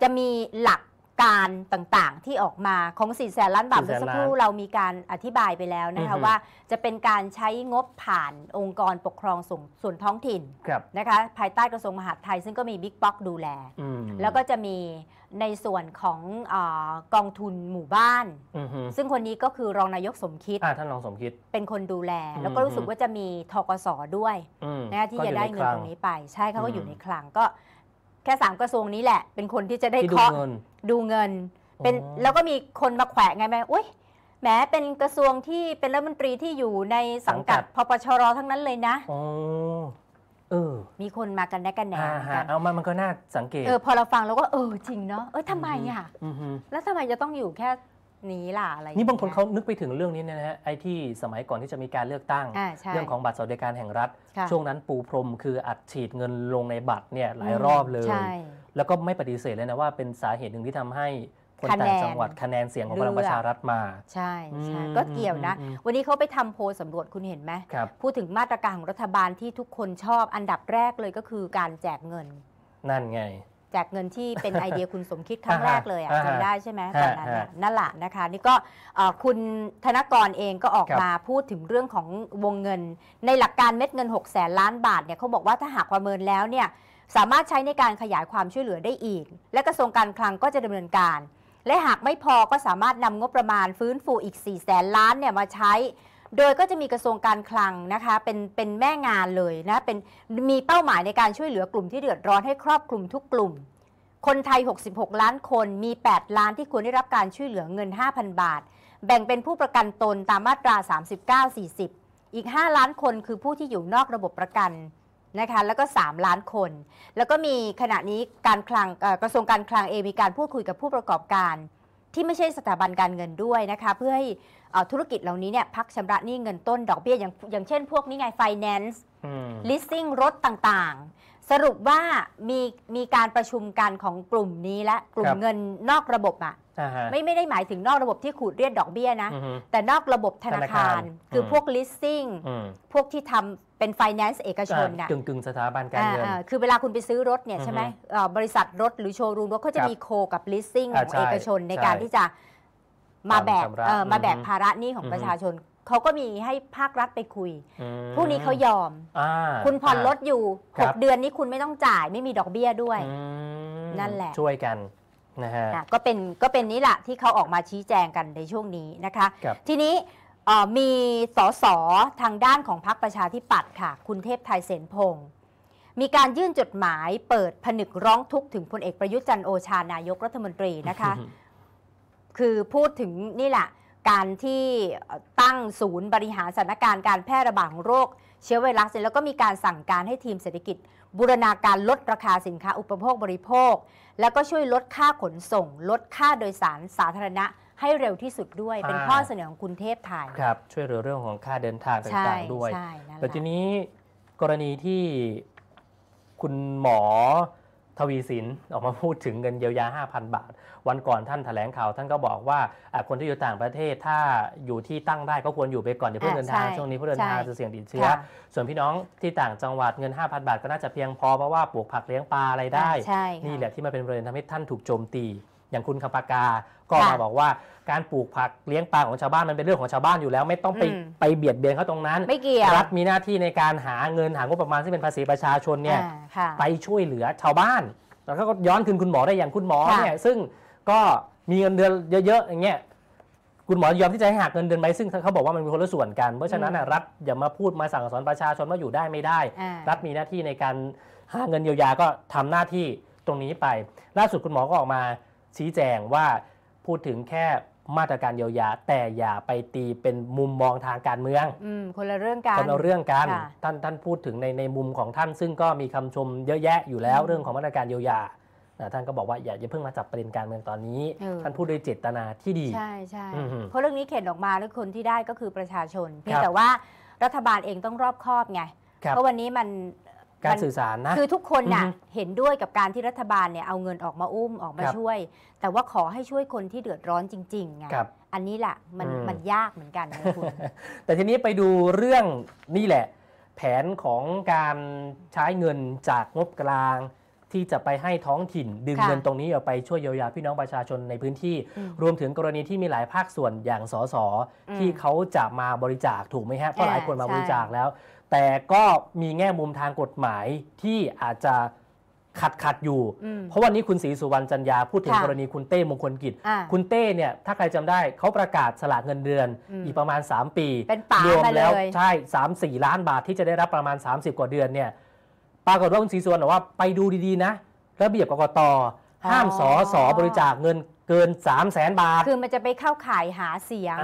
จะมีหลักการต่างๆที่ออกมาของ4แสนล้านบาทเมื่อสักครู่เรามีการอธิบายไปแล้วนะคะว่า จะเป็นการใช้งบผ่านองค์กรปกครองส่วนท้องถิ่นนะคะภายใต้กระทรวงมหาดไทย ซึ่งก็มีบิ๊กบ็อกดูแล แล้วก็จะมีในส่วนของอกองทุนหมู่บ้าน ซึ่งคนนี้ก็คือรองนายกสมคิด ท่านรองสมคิดเป็นคนดูแลแล้วก็รู้สึกว่าจะมีทกสด้วยนะที่จะได้เงินตรงนี้ไป ใช่เขาก็อยู่ในคลังก็แค่สามกระทรวงนี้แหละ เป็นคนที่จะได้เคาะดูเงินเป็นแล้วก็มีคนมาแขวะไงไหมอุ้ยแหมเป็นกระทรวงที่เป็นรัฐมนตรีที่อยู่ในสังกัดพปชรทั้งนั้นเลยนะอเออ มีคนมากันแนกันแน่กันเอามามันก็น่าสังเกต เออพอเราฟังเราก็ เออ จริงเนาะเออทำไมอ่ะแล้วทำไมจะต้องอยู่แค่นี้ล่ะอะไรนี่บางคนเขานึกไปถึงเรื่องนี้นะฮะไอ้ที่สมัยก่อนที่จะมีการเลือกตั้ง เรื่องของบัตรสวัสดิการแห่งรัฐ ช่วงนั้นปูพรมคืออัดฉีดเงินลงในบัตรเนี่ยหลายรอบเลย แล้วก็ไม่ปฏิเสธเลยนะ ว่าเป็นสาเหตุหนึ่งที่ทำให้คนต่างจังหวัดคะแนนเสียงของพลังประชารัฐมา ใช่ใช่ ก็เกี่ยวนะ วันนี้เขาไปทำโพลสำรวจคุณเห็นไหมพูดถึงมาตรการของรัฐบาลที่ทุกคนชอบอันดับแรกเลยก็คือการแจกเงิน นั่นไงจากเงินที่เป็นไอเดียคุณสมคิดครั้งแรกเลยอ่ะจำได้ใช่ไหมตอนนั้นน่นั่นแหละนะคะ นี่ก็คุณธนกรเองก็ออกมาพูดถึงเรื่องของวงเงินในหลักการเม็ดเงิน6กแสนล้านบาทเนี่ยเขาบอกว่าถ้าหากประเมินแล้วเนี่ยสามารถใช้ในการขยายความช่วยเหลือได้อีก และกระทรวงการคลังก็จะดำเนินการ และหากไม่พอก็สามารถนำงบประมาณฟื้นฟูอีก4ี่แสนล้านเนี่ยมาใช้โดยก็จะมีกระทรวงการคลังนะคะเป็นเป็นแม่งานเลยนะเป็นมีเป้าหมายในการช่วยเหลือกลุ่มที่เดือดร้อนให้ครอบคลุมทุกกลุ่ม คนไทย 66 ล้านคนมี 8 ล้านที่ควรได้รับการช่วยเหลือเงิน 5,000 บาท แบ่งเป็นผู้ประกันตนตามมาตรา 39-40 อีก 5 ล้านคนคือผู้ที่อยู่นอกระบบประกันนะคะแล้วก็ 3 ล้านคน แล้วก็มีขณะนี้การคลังกระทรวงการคลังเองมีการพูดคุยกับผู้ประกอบการ ที่ไม่ใช่สถาบันการเงินด้วยนะคะเพื่อให้ธุรกิจเหล่านี้เนี่ยพักชำระหนี้เงินต้นดอกเบี้ยอย่างอย่างเช่นพวกนี้ไง ไฟแนนซ์ลิสซิ่งรถต่างๆ สรุปว่ามีมีการประชุมกันของกลุ่มนี้และกลุ่มเงินนอกระบบอ่ะไม่ไม่ได้หมายถึงนอกระบบที่ขูดเรียดดอกเบี้ยนะ แต่นอกระบบธนาคารคือพวกลิสซิ่งพวกที่ทำเป็นไฟแนนซ์เอกชนน่ะกึ่งกึ่งสถาบันการเงินคือเวลาคุณไปซื้อรถเนี่ยใช่ไหมบริษัทรถหรือโชว์รูมรถเขาจะมีโคกับลิสซิ่ของเอกชนในการที่จะมาแบกมาแบกภาระหนี้ของประชาชนเขาก็มีให้ภาครัฐไปคุยผู้นี้เขายอมอคุณผ่อนลดอยู่6เดือนนี้คุณไม่ต้องจ่ายไม่มีดอกเบี้ยด้วย นั่นแหละช่วยกันนะฮะก็เป็นก็เป็นนี่แหละที่เขาออกมาชี้แจงกันในช่วงนี้นะคะ ทีนี้มีสสทางด้านของพรรคประชาธิปัตย์ค่ะ คุณเทพไทยเสนพงศ์มีการยื่นจดหมายเปิดผนึกร้องทุกข์ถึงพลเอกประยุทธ์จันโอชานายกรัฐมนตรีนะคะคือพูดถึงนี่แหละการที่ตั้งศูนย์บริหารสถานการณ์การแพร่ระบาดของโรค เชื้อไวรัสแล้วก็มีการสั่งการให้ทีมเศรษฐกิจ บูรณาการลดราคาสินค้าอุปโภคบริโภค แล้วก็ช่วยลดค่าขนส่งลดค่าโดยสารสาธารณะ ให้เร็วที่สุดด้วย เป็นข้อเสนอของคุณเทพไทยครับ ช่วยเหลือเรื่องของค่าเดินทางต่างๆด้วยแต่ทีนี้กรณีที่คุณหมอทวีสินออกมาพูดถึงเงินเยียวยา5,000 บาท วันก่อนท่านถแถลงข่าวท่านก็บอกว่าคนที่อยู่ต่างประเทศถ้าอยู่ที่ตั้งได้ก็ควรอยู่ไปก่อนเดี๋ยวเพื่อเดินทาง ช่วงนี้เพื่อเดินทางจะเสี่ยงติดเชื้อ ส่วนพี่น้องที่ต่างจังหวัดเงิน 5,000 บาท ก็น่าจะเพียงพอเพราะว่าปลูกผักเลี้ยงปลาอะไรได้ นี่แหละที่มาเป็นประเด็นทำให้ท่านถูกโจมตีอย่างคุณคำปากา ก็มาบอกว่าการปลูกผักเลี้ยงปลาของชาวบ้าน มันเป็นเรื่องของชาวบ้านอยู่แล้วไม่ต้องไป ไปเบียดเบียนเขาตรงนั้นไม่เกี่ยวรัฐมีหน้าที่ในการหาเงินหางบประมาณที่เป็นภาษีประชาชนเนี่ยไปช่วยเหลือชาวบ้านแล้วก็ย้อนคืนคุณหมอได้อย่างคุณหมอเนี่ยซึ่งก็มีเงินเดือนเยอะๆ อย่างเงี้ยคุณหมอยอมที่จะให้หักเงินเดือนไหมซึ่งเขาบอกว่ามันมีคนละส่วนกัน เพราะฉะนั้นรัฐอย่ามาพูดมาสั่งสอนประชาชนว่าอยู่ได้ไม่ได้ รัฐมีหน้าที่ในการหาเงินเยียวยาก็ทำหน้าที่ตรงนี้ไป ล่าสุดคุณหมอก็ออกมาชี้แจงว่าพูดถึงแค่มาตรการเยียวยา แต่อย่าไปตีเป็นมุมมองทางการเมืองอคนละเรื่องกันคนละเรื่องกันท่านท่านพูดถึงในในมุมของท่านซึ่งก็มีคำชมเยอะแยะอยู่แล้วเรื่องของมาตรการเยียวยาท่านก็บอกว่าอย่าอย่าเพิ่งมาจับประเด็นการเมืองตอนนี้ ท่านพูดด้วยเจตนาที่ดีใช่ใช่เพราะเรื่องนี้เข็นออกมาแล้วคนที่ได้ก็คือประชาชน เพียงแต่ว่ารัฐบาลเองต้องรอบคอบไงเพราะวันนี้มันการสื่อสารนะคือทุกคนน่ะเห็นด้วยกับการที่รัฐบาลเนี่ยเอาเงินออกมาอุ้มออกมาช่วย แต่ว่าขอให้ช่วยคนที่เดือดร้อนจริงๆไงอันนี้แหละมันมันยากเหมือนกันนะคุณแต่ทีนี้ไปดูเรื่องนี่แหละ แผนของการใช้เงินจากงบกลาง ที่จะไปให้ท้องถิ่น ดึงเงินตรงนี้ออกไปช่วยเยียวยาพี่น้องประชาชนในพื้นที่ รวมถึงกรณีที่มีหลายภาคส่วนอย่างสสที่เขาจะมาบริจาคถูกไหมฮะเพราะหลายคนมาบริจาคแล้วแต่ก็มีแง่มุมทางกฎหมายที่อาจจะขัดขัดอยู่เพราะวันนี้ คุณศรีสุวรรณจันยาพูดถึงกรณีคุณเต้มงคลกิจ คุณเต้เนี่ยถ้าใครจำได้เขาประกาศสลากเงินเดือน อีกประมาณ 3 ปีเป็นปารวมแล้วใช่สาี่ล้านบาทที่จะได้รับประมาณ 30 กว่าเดือนเนี่ยปรากฏว่าคุณศรีสุวรรณบอกว่าไปดูดีๆนะระเบียบกกตห้ามสอสอบริจาคเงินเกิน3 0 0แสนบาท คือมันจะไปเข้าขายหาเสียง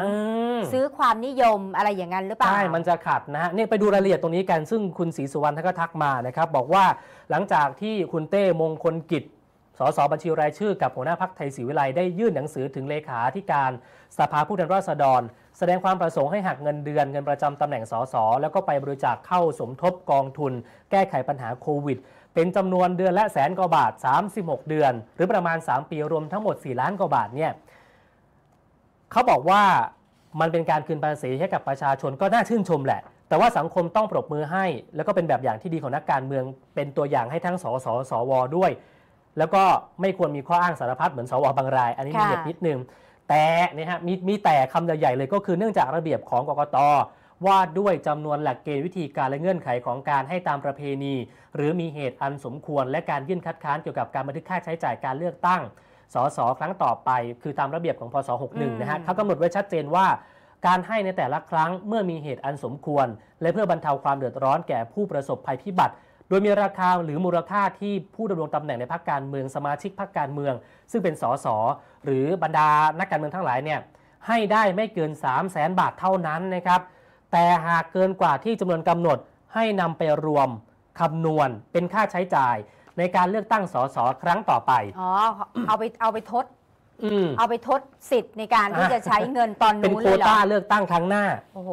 ซื้อความนิยมอะไรอย่างนั้นหรือเปล่า ใช่ มันจะขัดนะฮะนี่ไปดูรายละเอียดตรงนี้กัน ซึ่งคุณศรีสุวรรณท่านก็ทักมา นะครับ บอกว่าหลังจากที่คุณเต้มงคลกิจ สสบัญชีรายชื่อกับหัวหน้าพักไทยศรีวิไลได้ยื่นหนังสือถึงเลขาธิการสภาผู้แทนราษฎร แสดงความประสงค์ให้หักเงินเดือนเงินประจำตำแหน่งสสแล้วก็ไปบริจาคเข้าสมทบกองทุนแก้ไขปัญหาโควิดเป็นจำนวนเดือนละแสนกว่าบาท 36 เดือน หรือประมาณ 3 ปีรวมทั้งหมด 4 ล้านกว่าบาทเนี่ยเขาบอกว่ามันเป็นการคืนภาษีให้กับประชาชนก็น่าชื่นชมแหละ แต่ว่าสังคมต้องปรบมือให้แล้วก็เป็นแบบอย่างที่ดีของนักการเมืองเป็นตัวอย่างให้ทั้งสสสวด้วย แล้วก็ไม่ควรมีข้ออ้างสารพัดเหมือนสว บางรายอันนี้มีเหตุนิดนึงแต่นะฮะมีมีแต่คำใหญ่ๆเลยก็คือเนื่องจากระเบียบของกกตว่าด้วยจำนวนหลักเกณฑ์วิธีการและเงื่อนไขของการให้ตามประเพณี หรือมีเหตุอันสมควรและการยื่นคัดค้านเกี่ยวกับการบันทึกค่าใช้จ่ายการเลือกตั้งสสครั้งต่อไป คือตามระเบียบของพศ61นะฮะเขากำหนดไว้ชัดเจนว่า การให้ในแต่ละครั้ง เมื่อมีเหตุอันสมควร และเพื่อบรรเทาความเดือดร้อนแก่ผู้ประสบภัยพิบัติ โดยมีราคาหรือมูลค่าที่ผู้ดำรงตำแหน่งในพรรคการเมืองสมาชิกพรรคการเมือง ซึ่งเป็นสสหรือบรรดานักการเมืองทั้งหลายเนี่ยให้ได้ไม่เกิน 3 0 0แสนบาทเท่านั้นนะครับแต่หากเกินกว่าที่จำนวนกำหนดให้นำไปรวมคำนวณเป็นค่าใช้จ่าย ในการเลือกตั้งสสครั้งต่อไป อ๋อ เอาไปเอาไปทดอเอาไปทดสิทธิ์ในการที่จะใช้เงินตอนนู้นเลยเหรอ เป็นโคต้าเลือกตั้งครั้งหน้าโอ้โห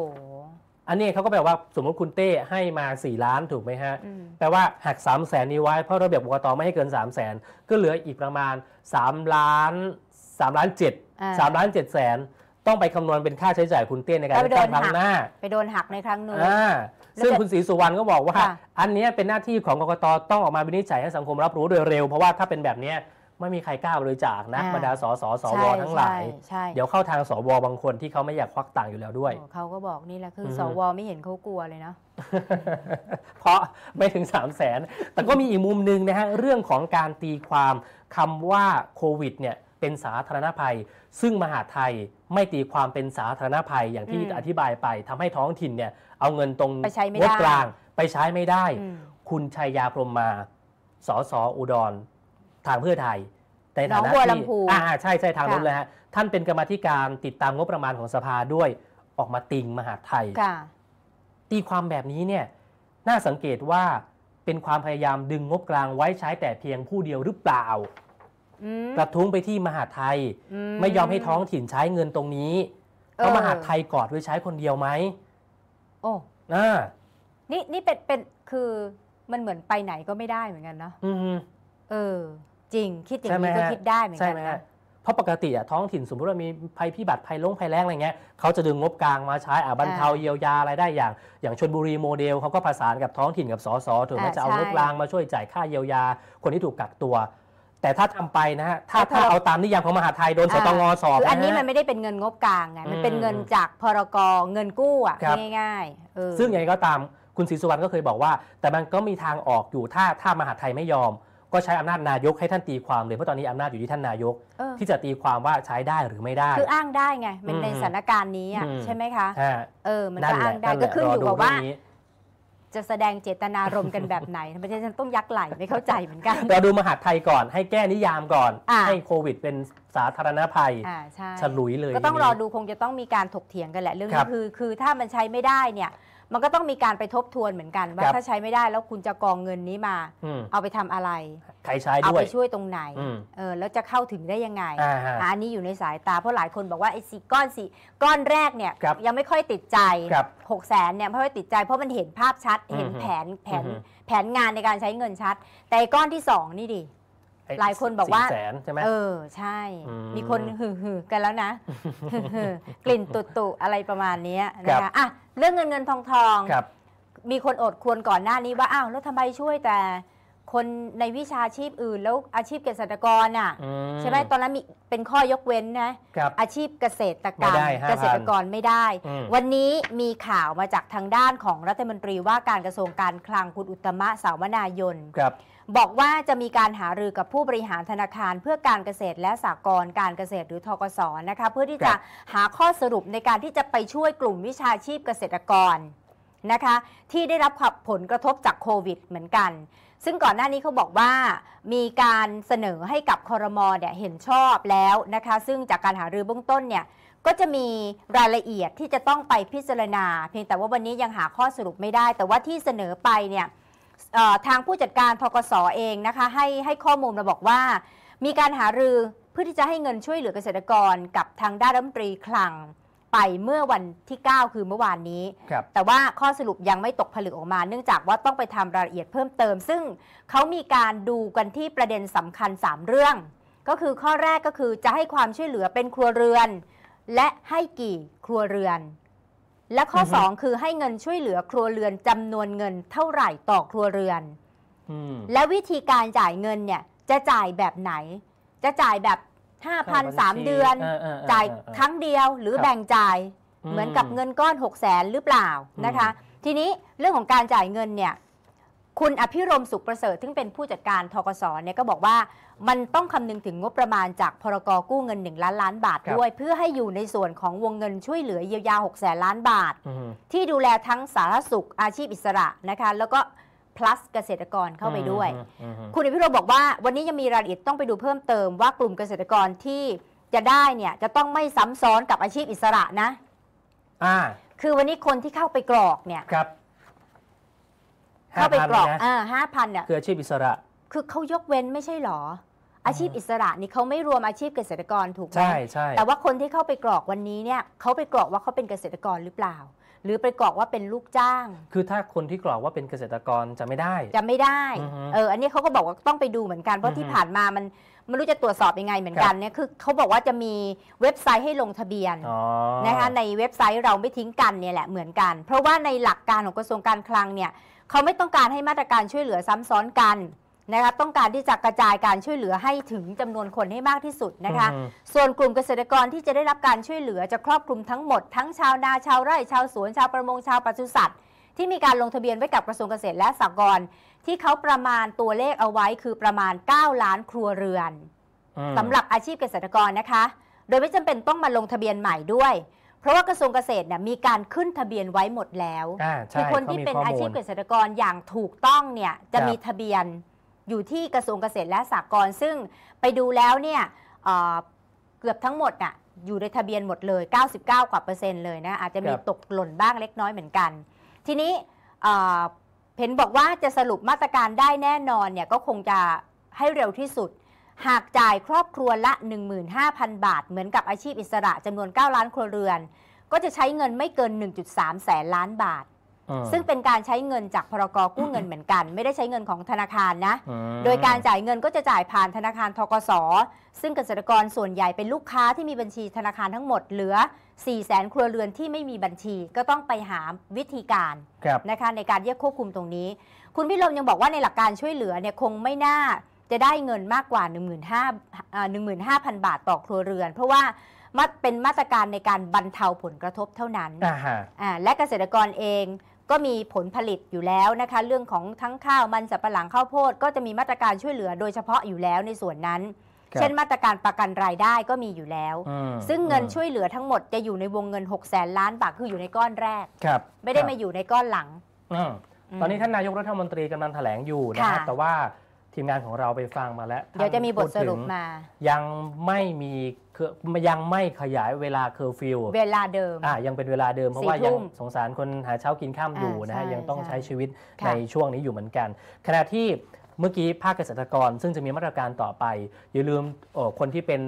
อันนี้เขาก็แปลว่าสมมติคุณเต้ให้มา 4 ล้านถูกไหมฮะมแปลว่าหักสามแสนนี้ไว้ เพราะระเบียบกตไม่ให้เกิน3ามแสนก็เหลืออีกประมาณ 3 ล้าน3ล้านเจ็ดสามล้านเจ็ดแสนต้องไปคำนวณเป็นค่าใช้จ่ายคุณเตี้ยในการเลือกตั้งครั้งหน้า ไปโดนหักในครั้งนู้นซึ่งคุณศรีสุวรรณก็บอกว่า อันนี้เป็นหน้าที่ของกกต ต้องออกมาวินิจฉัยให้สังคมรับรู้โดยเร็ว เพราะว่าถ้าเป็นแบบนี้ไม่มีใครกล้าบริจาคนะบรรดาสสสวทั้งหลาย เดี๋ยวเข้าทางสวบางคนที่เขาไม่อยากควักตังค์อยู่แล้วด้วยเขาก็บอกนี่แหละคือสวไม่เห็นเขากลัวเลยนะเพราะไม่ถึง 3 0 0แสนแต่ก็มีอีกมุมหนึ่งนะฮะเรื่องของการตีความคำว่าโควิดเนี่ยเป็นสาธารณภัย ซึ่งมหาไทยไม่ตีความเป็นสาธารณภัยอย่างที่อธิบายไป ทำให้ท้องถิ่นเนี่ย เอาเงินตรงงบกลางไปใช้ไม่ได้ คุณชัยยาพรมมา สอสอุดรทางเพื่อไทยในฐานะที่อ่าใช่ใช่ทางนู้นเลยฮะ ท่านเป็นกรรมธิการติดตามงบประมาณของสภาด้วยออกมาติงมหาไทย ตีความแบบนี้เนี่ย น่าสังเกตว่าเป็นความพยายามดึงงบกลางไว้ใช้แต่เพียงผู้เดียวหรือเปล่ากระทุ้งไปที่มหาไทยไม่ยอมให้ท้องถิ่นใช้เงินตรงนี้เพราะมหาไทยกอดไว้ใช้คนเดียวไหมโอ้น่านี่นี่เป็นเป็นคือมันเหมือนไปไหนก็ไม่ได้เหมือนกันเนาะเออจริงคิดอย่างนี้ก็คิดได้เหมือนกันนะเพราะปกติอะท้องถิ่นสมมติว่ามีภัยพิบัติภัยล้งภัยแล้งอะไรเงี้ยเขาจะดึงงบกลางมาใช้อ่าบรรเทาเยียวยาอะไรได้อย่าง อย่างชนบุรีโมเดลเขาก็ประสานกับท้องถิ่นกับสสถึงแม้จะเอางบกลางมาช่วยจ่ายค่าเยียวยา คนที่ถูกกักตัวแต่ถ้าทำไปนะฮะถ้าถ้าเอาตามนิยามของมหาไทยโดนสตงสอบ อันนี้มันไม่ได้เป็นเงินงบกลางไงมันเป็นเงินจากพรกเงินกู้อ่ะง่ายๆซึ่งอย่างก็ตามคุณศรีสุวรรณก็เคยบอกว่า แต่มันก็มีทางออกอยู่ถ้าถ้ามหาไทยไม่ยอม ก็ใช้อำนาจนายกให้ท่านตีความเลย เพราะตอนนี้อำนาจอยู่ที่ท่านนายก ที่จะตีความว่าใช้ได้หรือไม่ได้คืออ้างได้ไงมันในสถานการณ์นี้ใช่ไหมคะเออ มันก็อ้างได้ก็ขึ้นอยู่กับว่าจะแสดงเจตนารมณ์กันแบบไหนประเทศฉันต้องยักไหล ไม่เข้าใจเหมือนกัน เราดูมหาไทยก่อนให้แก้นิยามก่อน ให้โควิดเป็นสาธารณภัยฉลุยเลยก็ต้องรอดูคงจะต้องมีการถกเถียงกันแหละเรื่องนี้คือคือถ้ามันใช้ไม่ได้เนี่ยมันก็ต้องมีการไปทบทวนเหมือนกัน ว่าถ้าใช้ไม่ได้แล้วคุณจะกองเงินนี้มาเอาไปทำอะไร ใครใช้ด้วย เอาไปช่วยตรงไหนเออแล้วจะเข้าถึงได้ยังไงอ่าอันนี้อยู่ในสายตาเพราะหลายคนบอกว่าไอ้สีก้อนสีก้อนแรกเนี่ย ยังไม่ค่อยติดใจหกแสนเนี่ยไม่ค่อยติดใจเพราะมันเห็นภาพชัดเห็นแผนแผนแผนงานในการใช้เงินชัด แต่ก้อนที่สองนี่ดิหลายคนบอกว่าแสนใช่ไหมเออใช่ มีคนหือหือกันแล้วนะ กลิ่นตุตุอะไรประมาณนี้นะคะอ่ะเรื่องเงินเงินทองทองมีคนอดควรก่อนหน้านี้ว่าอ้าวแล้วทำไมช่วยแต่ คนในวิชาชีพอื่นแล้วอาชีพเกษตรกรอ่ะ ใช่ไหมตอนนั้นมีเป็นข้อยกเว้นนะอาชีพเกษตรกรรมเกษตรกรไม่ได้ วันนี้มีข่าวมาจากทางด้านของรัฐมนตรีว่าการกระทรวงการคลังคุณอุตมะสาวนายนบอกว่าจะมีการหารือกับผู้บริหารธนาคาร เพื่อการเกษตรและสหกรณ์การเกษตรหรือทกศนะคะเพื่อที่จะหาข้อสรุปในการที่จะไปช่วยกลุ่มวิชาชีพเกษตรกรนะคะที่ได้รับผลกระทบจากโควิดเหมือนกัน ซึ่งก่อนหน้านี้เขาบอกว่ามีการเสนอให้กับคอรมอเนี่ยเห็นชอบแล้วนะคะ ซึ่งจากการหารือเบื้องต้นเนี่ยก็จะมีรายละเอียดที่จะต้องไปพิจารณา เพียงแต่ว่าวันนี้ยังหาข้อสรุปไม่ได้ แต่ว่าที่เสนอไปเนี่ยทางผู้จัดการทกศอเองนะคะ ให้ให้ข้อมูลมาบอกว่า มีการหารือเพื่อที่จะให้เงินช่วยเหลือเกษตรกรกับทางด้านรัฐมนตรีคลังไปเมื่อวันที่ 9 คือเมื่อวานนี้ แต่ว่าข้อสรุปยังไม่ตกผลึกออกมาเนื่องจากว่าต้องไปทำรายละเอียดเพิ่มเติมซึ่งเขามีการดูกันที่ประเด็นสำคัญ 3 เรื่อง ก็คือข้อแรกก็คือจะให้ความช่วยเหลือเป็นครัวเรือน และให้กี่ครัวเรือนและข้อ 2 คือให้เงินช่วยเหลือครัวเรือนจำนวนเงินเท่าไหร่ต่อครัวเรือน และวิธีการจ่ายเงินเนี่ยจะจ่ายแบบไหนจะจ่ายแบบ5,000มเดือนจ่ายครั้งเดียวหรือแบ่งจ่ายเหมือนกับเงินก้อน6 0แสนหรือเปล่านะคะ ทีนี้เรื่องของการจ่ายเงินเนี่ยคุณอภิรมสุขประเสริฐซึ่งเป็นผู้จัดการทกศเนี่ยก็บอกว่ามันต้องคำนึงถึงงบประมาณจากพรกกู้เงิน 1 ล้านล้านบาทด้วยเพื่อให้อยู่ในส่วนของวงเงินช่วยเหลือเยียวยา6แสนล้านบาท ที่ดูแลทั้งสาธารณสุขอาชีพอิสระนะคะ แล้วก็ plus เกษตรกรเข้าไปด้วย คุณอภิรมบอกว่าวันนี้ยังมีรายละเอียดต้องไปดูเพิ่มเติมว่ากลุ่มเกษตรกรที่จะได้เนี่ยจะต้องไม่ซ้ำซ้อนกับอาชีพอิสระนะอ่าคือวันนี้คนที่เข้าไปกรอกเนี่ยเข้าไปกรอกอ่าห้าพันเนี่ยคืออาชีพอิสระ คือเขายกเว้นไม่ใช่หรอ อาชีพอิสระนี่เขาไม่รวมอาชีพเกษตรกรถูกไหมใช่ใช่แต่ว่าคนที่เข้าไปกรอกวันนี้เนี่ยเขาไปกรอกว่าเขาเป็นเกษตรกรหรือเปล่า หรือไปกรอกว่าเป็นลูกจ้าง คือถ้าคนที่กรอกว่าเป็นเกษตรกรจะไม่ได้ จะไม่ได้ เออ อันนี้เขาก็บอกว่าต้องไปดูเหมือนกัน เพราะที่ผ่านมา มันไม่รู้จะตรวจสอบยังไงเหมือนกันเนี่ย คือเขาบอกว่าจะมีเว็บไซต์ให้ลงทะเบียนนะคะ ในเว็บไซต์เราไม่ทิ้งกันเนี่ยแหละเหมือนกัน เพราะว่าในหลักการของกระทรวงการคลังเนี่ยเขาไม่ต้องการให้มาตรการช่วยเหลือซ้ำซ้อนกันนะคะ ต้องการที่จะกระจายการช่วยเหลือให้ถึงจำนวนคนให้มากที่สุดนะคะ ส่วนกลุ่มเกษตรกรที่จะได้รับการช่วยเหลือจะครอบคลุมทั้งหมดทั้งชาว นาชาวไร่ ชาว สวนชาว ประมงชาวปศุสัตว์ ที่มีการลงทะเบียนไว้กับกระทรวงเกษตรและสหกรณ์ที่เขาประมาณตัวเลขเอาไว้คือประมาณ 9 ล้านครัวเรือน สำหรับอาชีพเกษตรกรนะคะ โดยไม่จำเป็นต้องมาลงทะเบียนใหม่ด้วยเพราะว่ากระทรวงเกษตรเนี่ยมีการขึ้นทะเบียนไว้หมดแล้วคือคนที่เป็นอาชีพเกษตรกรอย่างถูกต้องเนี่ยจะมีทะเบียนอยู่ที่กระทรวงเกษตรและสหกรณ์ซึ่งไปดูแล้วเนี่ยเเกือบทั้งหมดน่ะอยู่ในทะเบียนหมดเลย 99กว่าเปอร์เซ็นต์เลยนะอาจจะมีตกหล่นบ้างเล็กน้อยเหมือนกัน ทีนี้เพเห็นบอกว่าจะสรุปมาตรการได้แน่นอนเนี่ยก็คงจะให้เร็วที่สุดหากจ่ายครอบครัวละ 15,000 บาท เหมือนกับอาชีพอิสระจำนวน 9 ล้านครัวเรือน ก็จะใช้เงินไม่เกิน 1.3 แสนล้านบาท ซึ่งเป็นการใช้เงินจากพรกกู้เงินเหมือนกัน ไม่ได้ใช้เงินของธนาคารนะ โดยการจ่ายเงินก็จะจ่ายผ่านธนาคารทกส ซึ่งเกษตรกรส่วนใหญ่เป็นลูกค้าที่มีบัญชีธนาคารทั้งหมดเหลือ4แสนครัวเรือนที่ไม่มีบัญชีก็ต้องไปหาวิธีการนะคะในการเยียกควบคุมตรงนี้ คุณพิรมยังบอกว่าในหลักการช่วยเหลือเนี่ยคงไม่น่าจะได้เงินมากกว่า 15,000บาทต่อครัวเรือนเพราะว่าเป็นมาตรการในการบรรเทาผลกระทบเท่านั้น และเกษตรกรเองก็มีผลผลิตอยู่แล้วนะคะ เรื่องของทั้งข้าวมันสับปะหลังข้าวโพด ก็จะมีมาตรการช่วยเหลือโดยเฉพาะอยู่แล้วในส่วนนั้น เช่นมาตรการประกันรายได้ก็มีอยู่แล้ว ซึ่งเงินช่วยเหลือทั้งหมด จะอยู่ในวงเงิน6กแสนล้านบาทคืออยู่ในก้อนแรกรไม่ได้มาอยู่ในก้อนหลังตอนนี้ท่านนายกรัฐมนตรีกำลังแถลงอยู่นะครับแต่ว่าทีมงานของเราไปฟังมาแล้ว เดี๋ยวจะมีบทสรุปมา ยังไม่มีคือยังไม่ขยายเวลาเคอร์ฟิว เวลาเดิม อ่ายังเป็นเวลาเดิมเพราะว่ายังสงสารคนหาเช้ากินข้ามอยู่นะฮะ ยังต้องใช้ชีวิตในช่วงนี้อยู่เหมือนกัน ขณะที่เมื่อกี้ภาคเกษตรกร ซึ่งจะมีมาตรการต่อไป อย่าลืมคนที่เป็น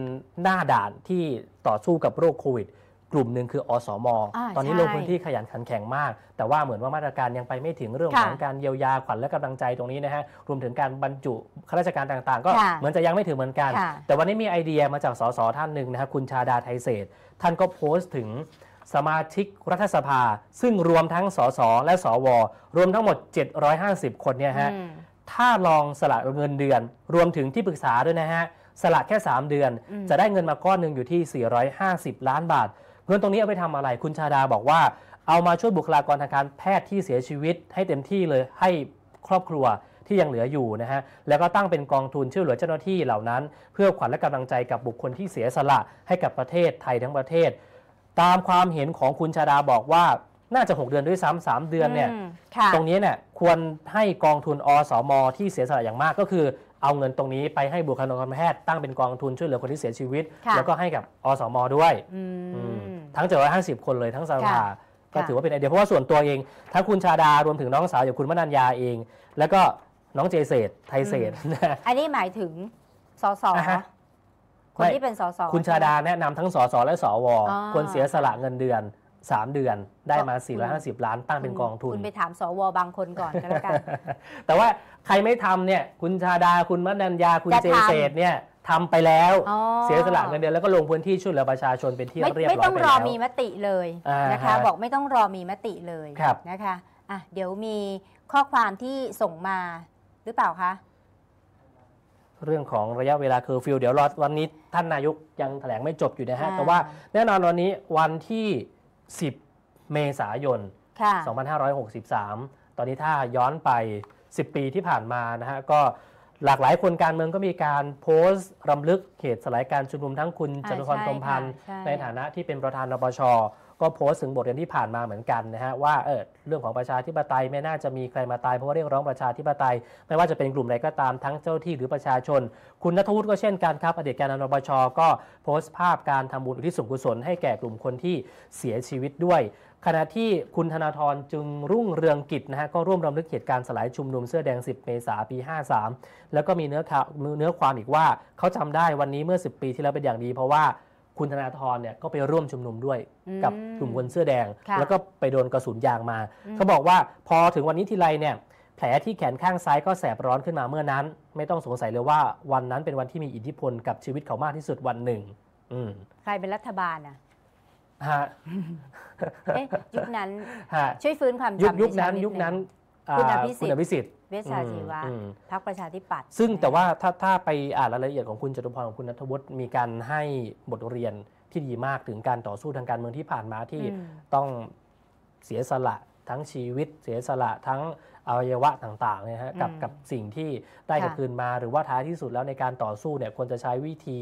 หน้าด่านที่ต่อสู้กับโรคโควิดกลุ่มหนึ่งคืออสมอตอนนี้ลงพื้นที่ขยันขันแข็งมาก แต่ว่าเหมือนว่ามาตรการยังไปไม่ถึงเรื่องของการเยียวยาขวัญและกำลังใจตรงนี้นะฮะรวมถึงการบรรจุข้าราชการต่างๆ ก็เหมือนจะยังไม่ถึงเหมือนกัน แต่วันนี้มีไอเดียมาจากสสท่านหนึ่งนะครับคุณชาดาไทยเศษท่านก็โพสต์ถึงสมาชิกรัฐสภาซึ่งรวมทั้งสสและสวรวมทั้งหมด 750 คนเนี่ยฮะถ้าลองสละเงินเดือน รวมถึงที่ปรึกษาด้วยนะฮะสละแค่ 3 เดือน จะได้เงินมาก้อนหนึ่งอยู่ที่ 450 ล้านบาทเงินตรงนี้เอาไปทำอะไร คุณชาดาบอกว่าเอามาช่วยบุคลากรทางการแพทย์ที่เสียชีวิตให้เต็มที่เลยให้ครอบครัวที่ยังเหลืออยู่นะฮะ แล้วก็ตั้งเป็นกองทุนช่วยเหลือเจ้าหน้าที่เหล่านั้น เพื่อขวัญและกำลังใจกับบุคคลที่เสียสละ ให้กับประเทศไทยทั้งประเทศ ตามความเห็นของคุณชาดาบอกว่าน่าจะ 6 เดือนด้วยซ้ำสามเดือนเนี่ยตรงนี้เนี่ยควรให้กองทุนอสมที่เสียสละอย่างมาก ก็คือเอาเงินตรงนี้ ไปให้บุคลากรแพทย์ตั้งเป็นกองทุนช่วยเหลือคนที่เสียชีวิต แล้วก็ให้กับอสมด้วยทั้ง750 คนเลยทั้งสภาก็ถือว่าเป็นไอเดียเพราะว่าส่วนตัวเองทั้งคุณชาดารวมถึงน้องสาว อย่างคุณมนัญญาเอง แล้วก็น้องเจเศษไทยเศษ อันนี้หมายถึงสสคนที่เป็นสสคุณชาดาแนะนำทั้งสสและสวควรเสียสละเงินเดือน 3 เดือนได้มา 450 ล้านตั้งเป็นกองทุน คุณไปถามสวบางคนก่อนก็แล้วกันแต่ว่าใครไม่ทำเนี่ยคุณชาดาคุณมนัญญาคุณเจเศษเนี่ยทำไปแล้วเสียสละเงินเดือนแล้วก็ลงพื้นที่ช่วยเหลือประชาชนเป็นที่เรียบร้อยไม่ต้องรอมีมติเลยนะคะบอกไม่ต้องรอมีมติเลยนะคะอ่ะเดี๋ยวมีข้อความที่ส่งมาหรือเปล่าคะ เรื่องของระยะเวลาเคอร์ฟิวเดี๋ยวรอวันนี้ท่านนายกยังแถลงไม่จบอยู่นะฮะแต่ว่าแน่นอนวันนี้วันที่ 10 เมษายน 2563 ตอนนี้ถ้าย้อนไป 10 ปีที่ผ่านมานะฮะก็หลากหลายคนการเมืองก็มีการโพสต์รำลึกเหตุสลายการชุมนุมทั้งคุณจตุพรพรมพันธ์ในฐานะที่เป็นประธานรปชก็โพสต์ถึงบทเรียนที่ผ่านมาเหมือนกันนะฮะว่าเออเรื่องของประชาธิปไตยไม่น่าจะมีใครมาตายเพราะว่าเรียกร้องประชาธิปไตย ไม่ว่าจะเป็นกลุ่มใดก็ตามทั้งเจ้าที่หรือประชาชน คุณนัทวุฒิก็เช่นกันครับอดีตแกนรนปชก็โพสต์ภาพการทำบุญอุทิศส่วนกุศลให้แก่กลุ่มคนที่เสียชีวิตด้วยขณะที่คุณธนาธรจึงรุ่งเรืองกิจนะฮะก็ร่วมรำลึกเหตุการณ์สลายชุมนุมเสื้อแดง 10เมษายนปี 53 แล้วก็มีเนื้อข่าวเนื้อความอีกว่าเขาจำได้วันนี้เมื่อ10ปีที่แล้วเป็นอย่างดีเพราะว่าคุณธนาธรเนี่ยก็ไปร่วมชุมนุมด้วยกับกลุ่มคนเสื้อแดงแล้วก็ไปโดนกระสุนยางมาเขาบอกว่าพอถึงวันนี้ทีไรเนี่ย แผลที่แขนข้างซ้ายก็แสบร้อนขึ้นมาเมื่อนั้น ไม่ต้องสงสัยเลยว่าวันนั้นเป็นวันที่มีอิทธิพลกับชีวิตเขามากที่สุดวันหนึ่งใครเป็นรัฐบาลอ่ะฮะเอยุคนั้นฮะช่วยฟื้นความจำยุคนั้นยุคนั้นคุณอภิสิทธิ์คุณภิสิทธิ์ เวชชาชีวะพรรคประชาธิปัตย์ซึ่งแต่ว่า ถ้าถ้าไปอ่านรายละเอียดของคุณจตุพรของคุณนัทวุฒิมีการให้บทเรียนที่ดีมากถึงการต่อสู้ทางการเมืองที่ผ่านมาที่ต้องเสียสละทั้งชีวิต เสียสละทั้งอวัยวะต่างๆเนี่ยฮะกับกับสิ่งที่ได้กลับคืนมา หรือว่าท้ายที่สุดแล้วในการต่อสู้เนี่ยควรจะใช้วิธี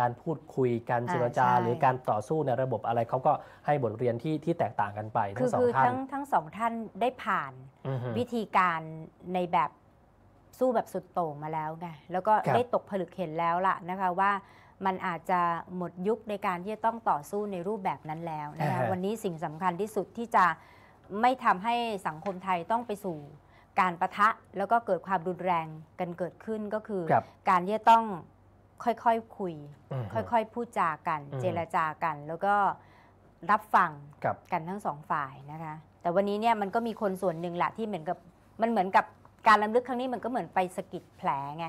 การพูดคุยการเจรจาอาหรือการต่อสู้ในระบบอะไรเขาก็ให้บทเรียนที่ที่แตกต่างกันไปทั้งสองท่านทั้งทั้งสองท่านได้ผ่านวิธีการในแบบสู้แบบสุดโต่งมาแล้วไงแล้วก็ได้ตกผลึกเห็นแล้วล่ะนะคะว่ามันอาจจะหมดยุคในการที่จะต้องต่อสู้ในรูปแบบนั้นแล้วนะคะวันนี้สิ่งสำคัญที่สุดที่จะไม่ทำให้สังคมไทยต้องไปสู่ การประทะ แล้วก็เกิดความรุนแรงกันเกิดขึ้นก็คือคการที่จะต้องค่อยๆคคุย ค่อย ๆ พูดจากัน เจรจากัน แล้วก็รับฟังกันทั้งสองฝ่ายนะคะ แต่วันนี้เนี่ยมันก็มีคนส่วนหนึ่งแหละที่เหมือนกับมันเหมือนกับการลํำลึกครั้งนี้มันก็เหมือนไปสะกิดแผลไง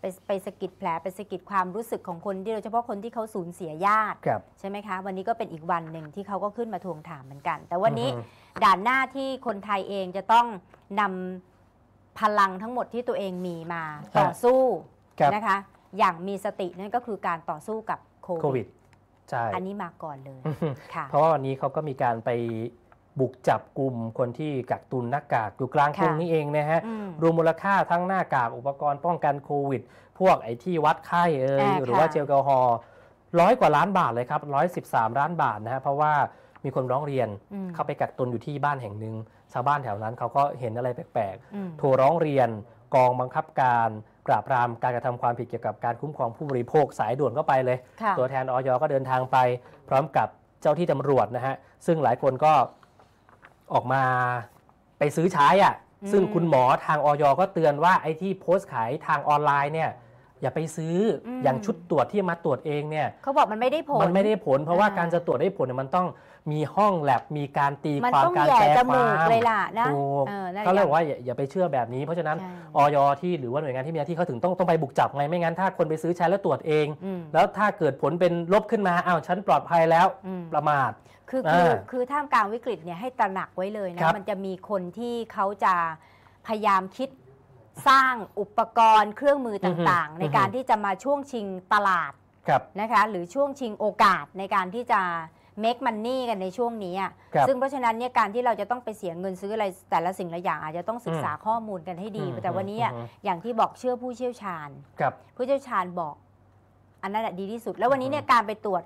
ไปไปสะกิดแผล ไปสะกิดความรู้สึกของคนที่โดยเฉพาะคนที่เขาสูญเสียญาติใช่ไหมคะ วันนี้ก็เป็นอีกวันหนึ่งที่เขาก็ขึ้นมาทวงถามเหมือนกัน แต่วันนี้ด่านหน้าที่คนไทยเองจะต้องนำพลังทั้งหมดที่ตัวเองมีมาต่อสู้นะคะอย่างมีสตินั่นก็คือการต่อสู้กับโควิดใช่อันนี้มาก่อนเลยค่ะเพราะว่าวันนี้เขาก็มีการไปบุกจับกลุ่มคนที่กักตุนหน้ากากอยู่กลางกรุงนี้เองนะฮะ รวมมูลค่าทั้งหน้ากากอุปกรณ์ป้องกันโควิด พวกไอ้ที่วัดไข้เอ่ยหรือว่าเจลแอลกอฮอล์ร้อยกว่าล้านบาทเลยครับร้อยสิบสามล้านบาทนะฮะเพราะว่ามีคนร้องเรียนเข้าไปกักตุนอยู่ที่บ้านแห่งหนึ่งชาวบ้านแถวนั้นเขาก็เห็นอะไรแปลกๆโทรร้องเรียนกองบังคับการปราบปรามการกระทำความผิดเกี่ยวกับการคุ้มครองผู้บริโภคสายด่วนก็ไปเลย ตัวแทนออยก็เดินทางไป พร้อมกับเจ้าที่ตารวจนะฮะซึ่งหลายคนก็ออกมาไปซื้อใช้อ่ะซึ่งคุณหมอทางออยก็เตือนว่าไอ้ที่โพสต์ขายทางออนไลน์เนี่ยอย่าไปซื้ออย่างชุดตรวจที่มาตรวจเองเนี่ยเขาบอกมันไม่ได้ผลมันไม่ได้ผล เพราะว่าการจะตรวจได้ผลเนี่ยมันต้องมีห้องแลบ มีการตีความการแปลความเลยล่ะนะเขาเลยว่าอย่าไปเชื่อแบบนี้ เพราะฉะนั้นออยที่หรือว่าหน่วยงานที่มีหน้าที่เขาถึงต้องต้องไปบุกจับไงไม่งั้น ถ้าคนไปซื้อใช้แล้วตรวจเอง แล้วถ้าเกิดผลเป็นลบขึ้นมาอ้าวฉันปลอดภัยแล้วประมาทคือคือคือท่ามกลางวิกฤตเนี่ยให้ตระหนักไว้เลยนะมันจะมีคนที่เขาจะพยายามคิดสร้างอุปกรณ์ เครื่องมือต่าง ๆ ในการที่จะมาช่วงชิงตลาดนะคะหรือช่วงชิงโอกาสในการที่จะเมคมันนี่กันในช่วงนี้ซึ่งเพราะฉะนั้นเนี่ยการที่เราจะต้องไปเสียเงินซื้ออะไร แต่ละสิ่งละอย่างอาจจะต้องศึกษาข้อมูลกันให้ดี แต่วันนี้อย่างที่บอกเชื่อผู้เชี่ยวชาญผู้เชี่ยวชาญบอกอันนั้นแหละดีที่สุด แล้ววันนี้เนี่ยการไปตรวจ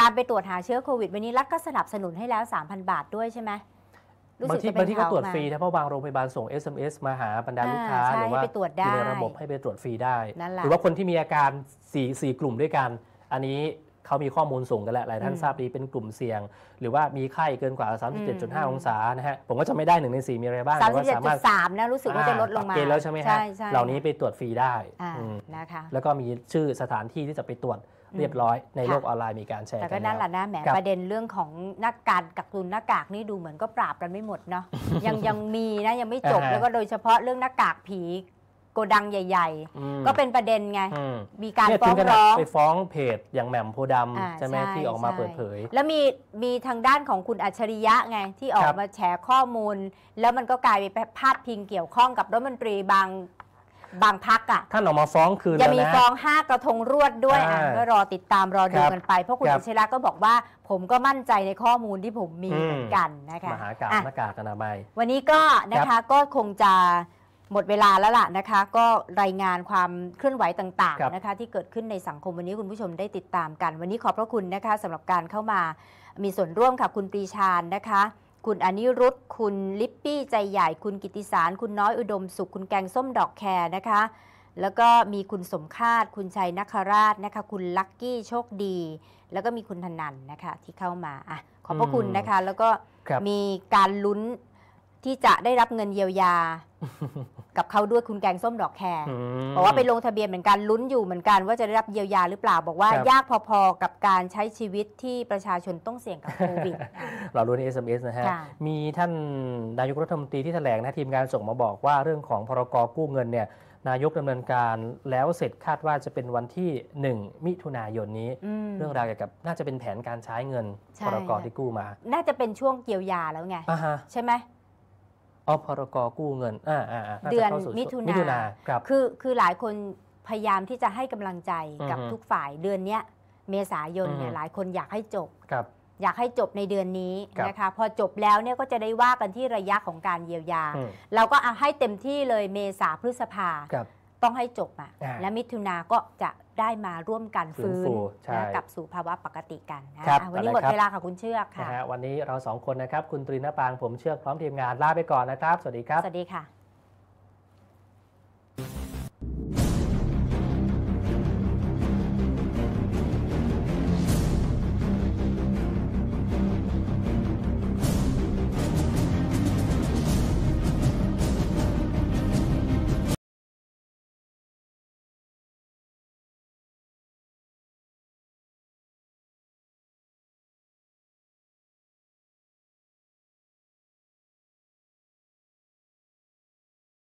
การไปตรวจหาเชื้อโควิด วันนี้รัฐก็สนับสนุนให้แล้ว 3,000 บาทด้วยใช่ไหมบางที่บางที่เขาตรวจฟรีนะเพราะบางโรงพยาบาลส่ง SMS มาหาบรรดาาลูกค้าหรือว่าวอยู่ในระบบให้ไปตรวจฟรีได้ หรือว่าคนที่มีอาการ4่กลุ่มด้วยกัน อันนี้เขามีข้อมูลสูงกันแล้วหลายท่านทราบดีเป็นกลุ่มเสี่ยง หรือว่ามีไข้เกินกว่า 37.5องศานะฮะ ผมก็จะไม่ได้หนึ่งในสี่มีอะไรบ้างสิบเจ็ดจุดสา3นะ รู้สึกว่าจะลดลงมาเกณฑ์แล้วใช่ไหมฮะ เหล่านี้ไปตรวจฟรีได้นะคะแล้วก็มีชื่อสถานที่ที่จะไปตรวจเรียบร้อย ในโลกออนไลน์มีการแชร์แต่ก็นั่นแหละนะแหมประเด็นเรื่องของหน้ากากกักตุนหน้ากากนี่ดูเหมือนก็ปราบกันไม่หมดเนาะยังยังมีนะยังไม่จบแล้วก็โดยเฉพาะเรื่องหน้ากากผีโกดังใหญ่ ๆ ก็เป็นประเด็นไง มีการฟ้องร้องไปฟ้องเพจอย่างแหม่มโพดำำใช่ไหมที่ออกมาเปิดเผย แล้วมีมีทางด้านของคุณอัจฉริยะไงที่ออกมาแฉข้อมูล แล้วมันก็กลายไปพาดพิงเกี่ยวข้องกับรัฐมนตรีบางบางพักอ่ะ ท่านออกมาฟ้องคืนแล้วมีฟะฟองห้ากระทงรวดด้วยอ่ะก็รอติดตามรอดูักันไป เพราะคุณคอัจฉริยะก็บอกว่าผมก็มั่นใจในข้อมูลที่ผมมีเหมือนกันนะคะ มหากาบอ่ะหน้ากากอนามัยวันนี้ก็นะคะก็คงจะหมดเวลาแล้วล่ะนะคะ ก็รายงานความเคลื่อนไหวต่างๆ นะคะ ที่เกิดขึ้นในสังคมวันนี้คุณผู้ชมได้ติดตามกัน วันนี้ขอบพระคุณนะคะสำหรับการเข้ามามีส่วนร่วมค่ะ คุณปรีชาญนะคะ คุณอนิรุตคุณลิปปี้ใจใหญ่ คุณกิติสาร คุณน้อยอุดมสุข คุณแกงส้มดอกแครนะคะ แล้วก็มีคุณสมคาตคุณชัยนคราชนะคะ คุณลักกี้โชคดี แล้วก็มีคุณธนันนะคะที่เข้ามาอ่ะขอบพระคุณนะคะแล้วก็มีการลุ้นที่จะได้รับเงินเยียวยากับเขาด้วยคุณแกงส้มดอกแคร์บอกว่าไปลงทะเบียนเหมือนกันลุ้นอยู่ เหมือนกันว่าจะได้รับเยียวยาหรือเปล่าบอกว่ายากพอๆกับการใช้ชีวิตที่ประชาชนต้องเสี่ยงกับโควิดเรารู้ใน SMS นะฮะ มีท่านนายกรัฐมนตรีที่แถลงนะทีมงานส่งมาบอกว่าเรื่องของพรกกู้เงินเนี่ยนายกดำเนินการแล้วเสร็จคาดว่าจะเป็นวันที่ 1 มิถุนายนนี้ เรื่องราวเกี่ยวกับน่าจะเป็นแผนการใช้เงินพรกที่กู้มา น่าจะเป็นช่วงเกี่ยวยาแล้วไงใช่ไหมอ๋อพรกกู้เงินอ่าเดือน มิถุนาครับคือคือหลายคนพยายามที่จะให้กำลังใจกับทุกฝ่ายเดือนเนี้ยเมษายนเนี่ยหลายคนอยากให้จบครับอยากให้จบในเดือนนี้นะคะพอจบแล้วเนี่ยก็จะได้ว่ากันที่ระยะของการเยียวยาเราก็เอาให้เต็มที่เลยเมษาพฤษภาต้องให้จบอ่ะและมิถุนา ก็จะได้มาร่วมกันฟื้นนกลับสู่ภาวะปกติกันนะวันนี้หมดเวลาค่ะคุณเชือกค่ะะวันนี้เราสองคนนะครับ คุณตรีนปาง ผมเชือก พร้อมทีมงานลาไปก่อนนะครับ สวัสดีครับ สวัสดีค่ะ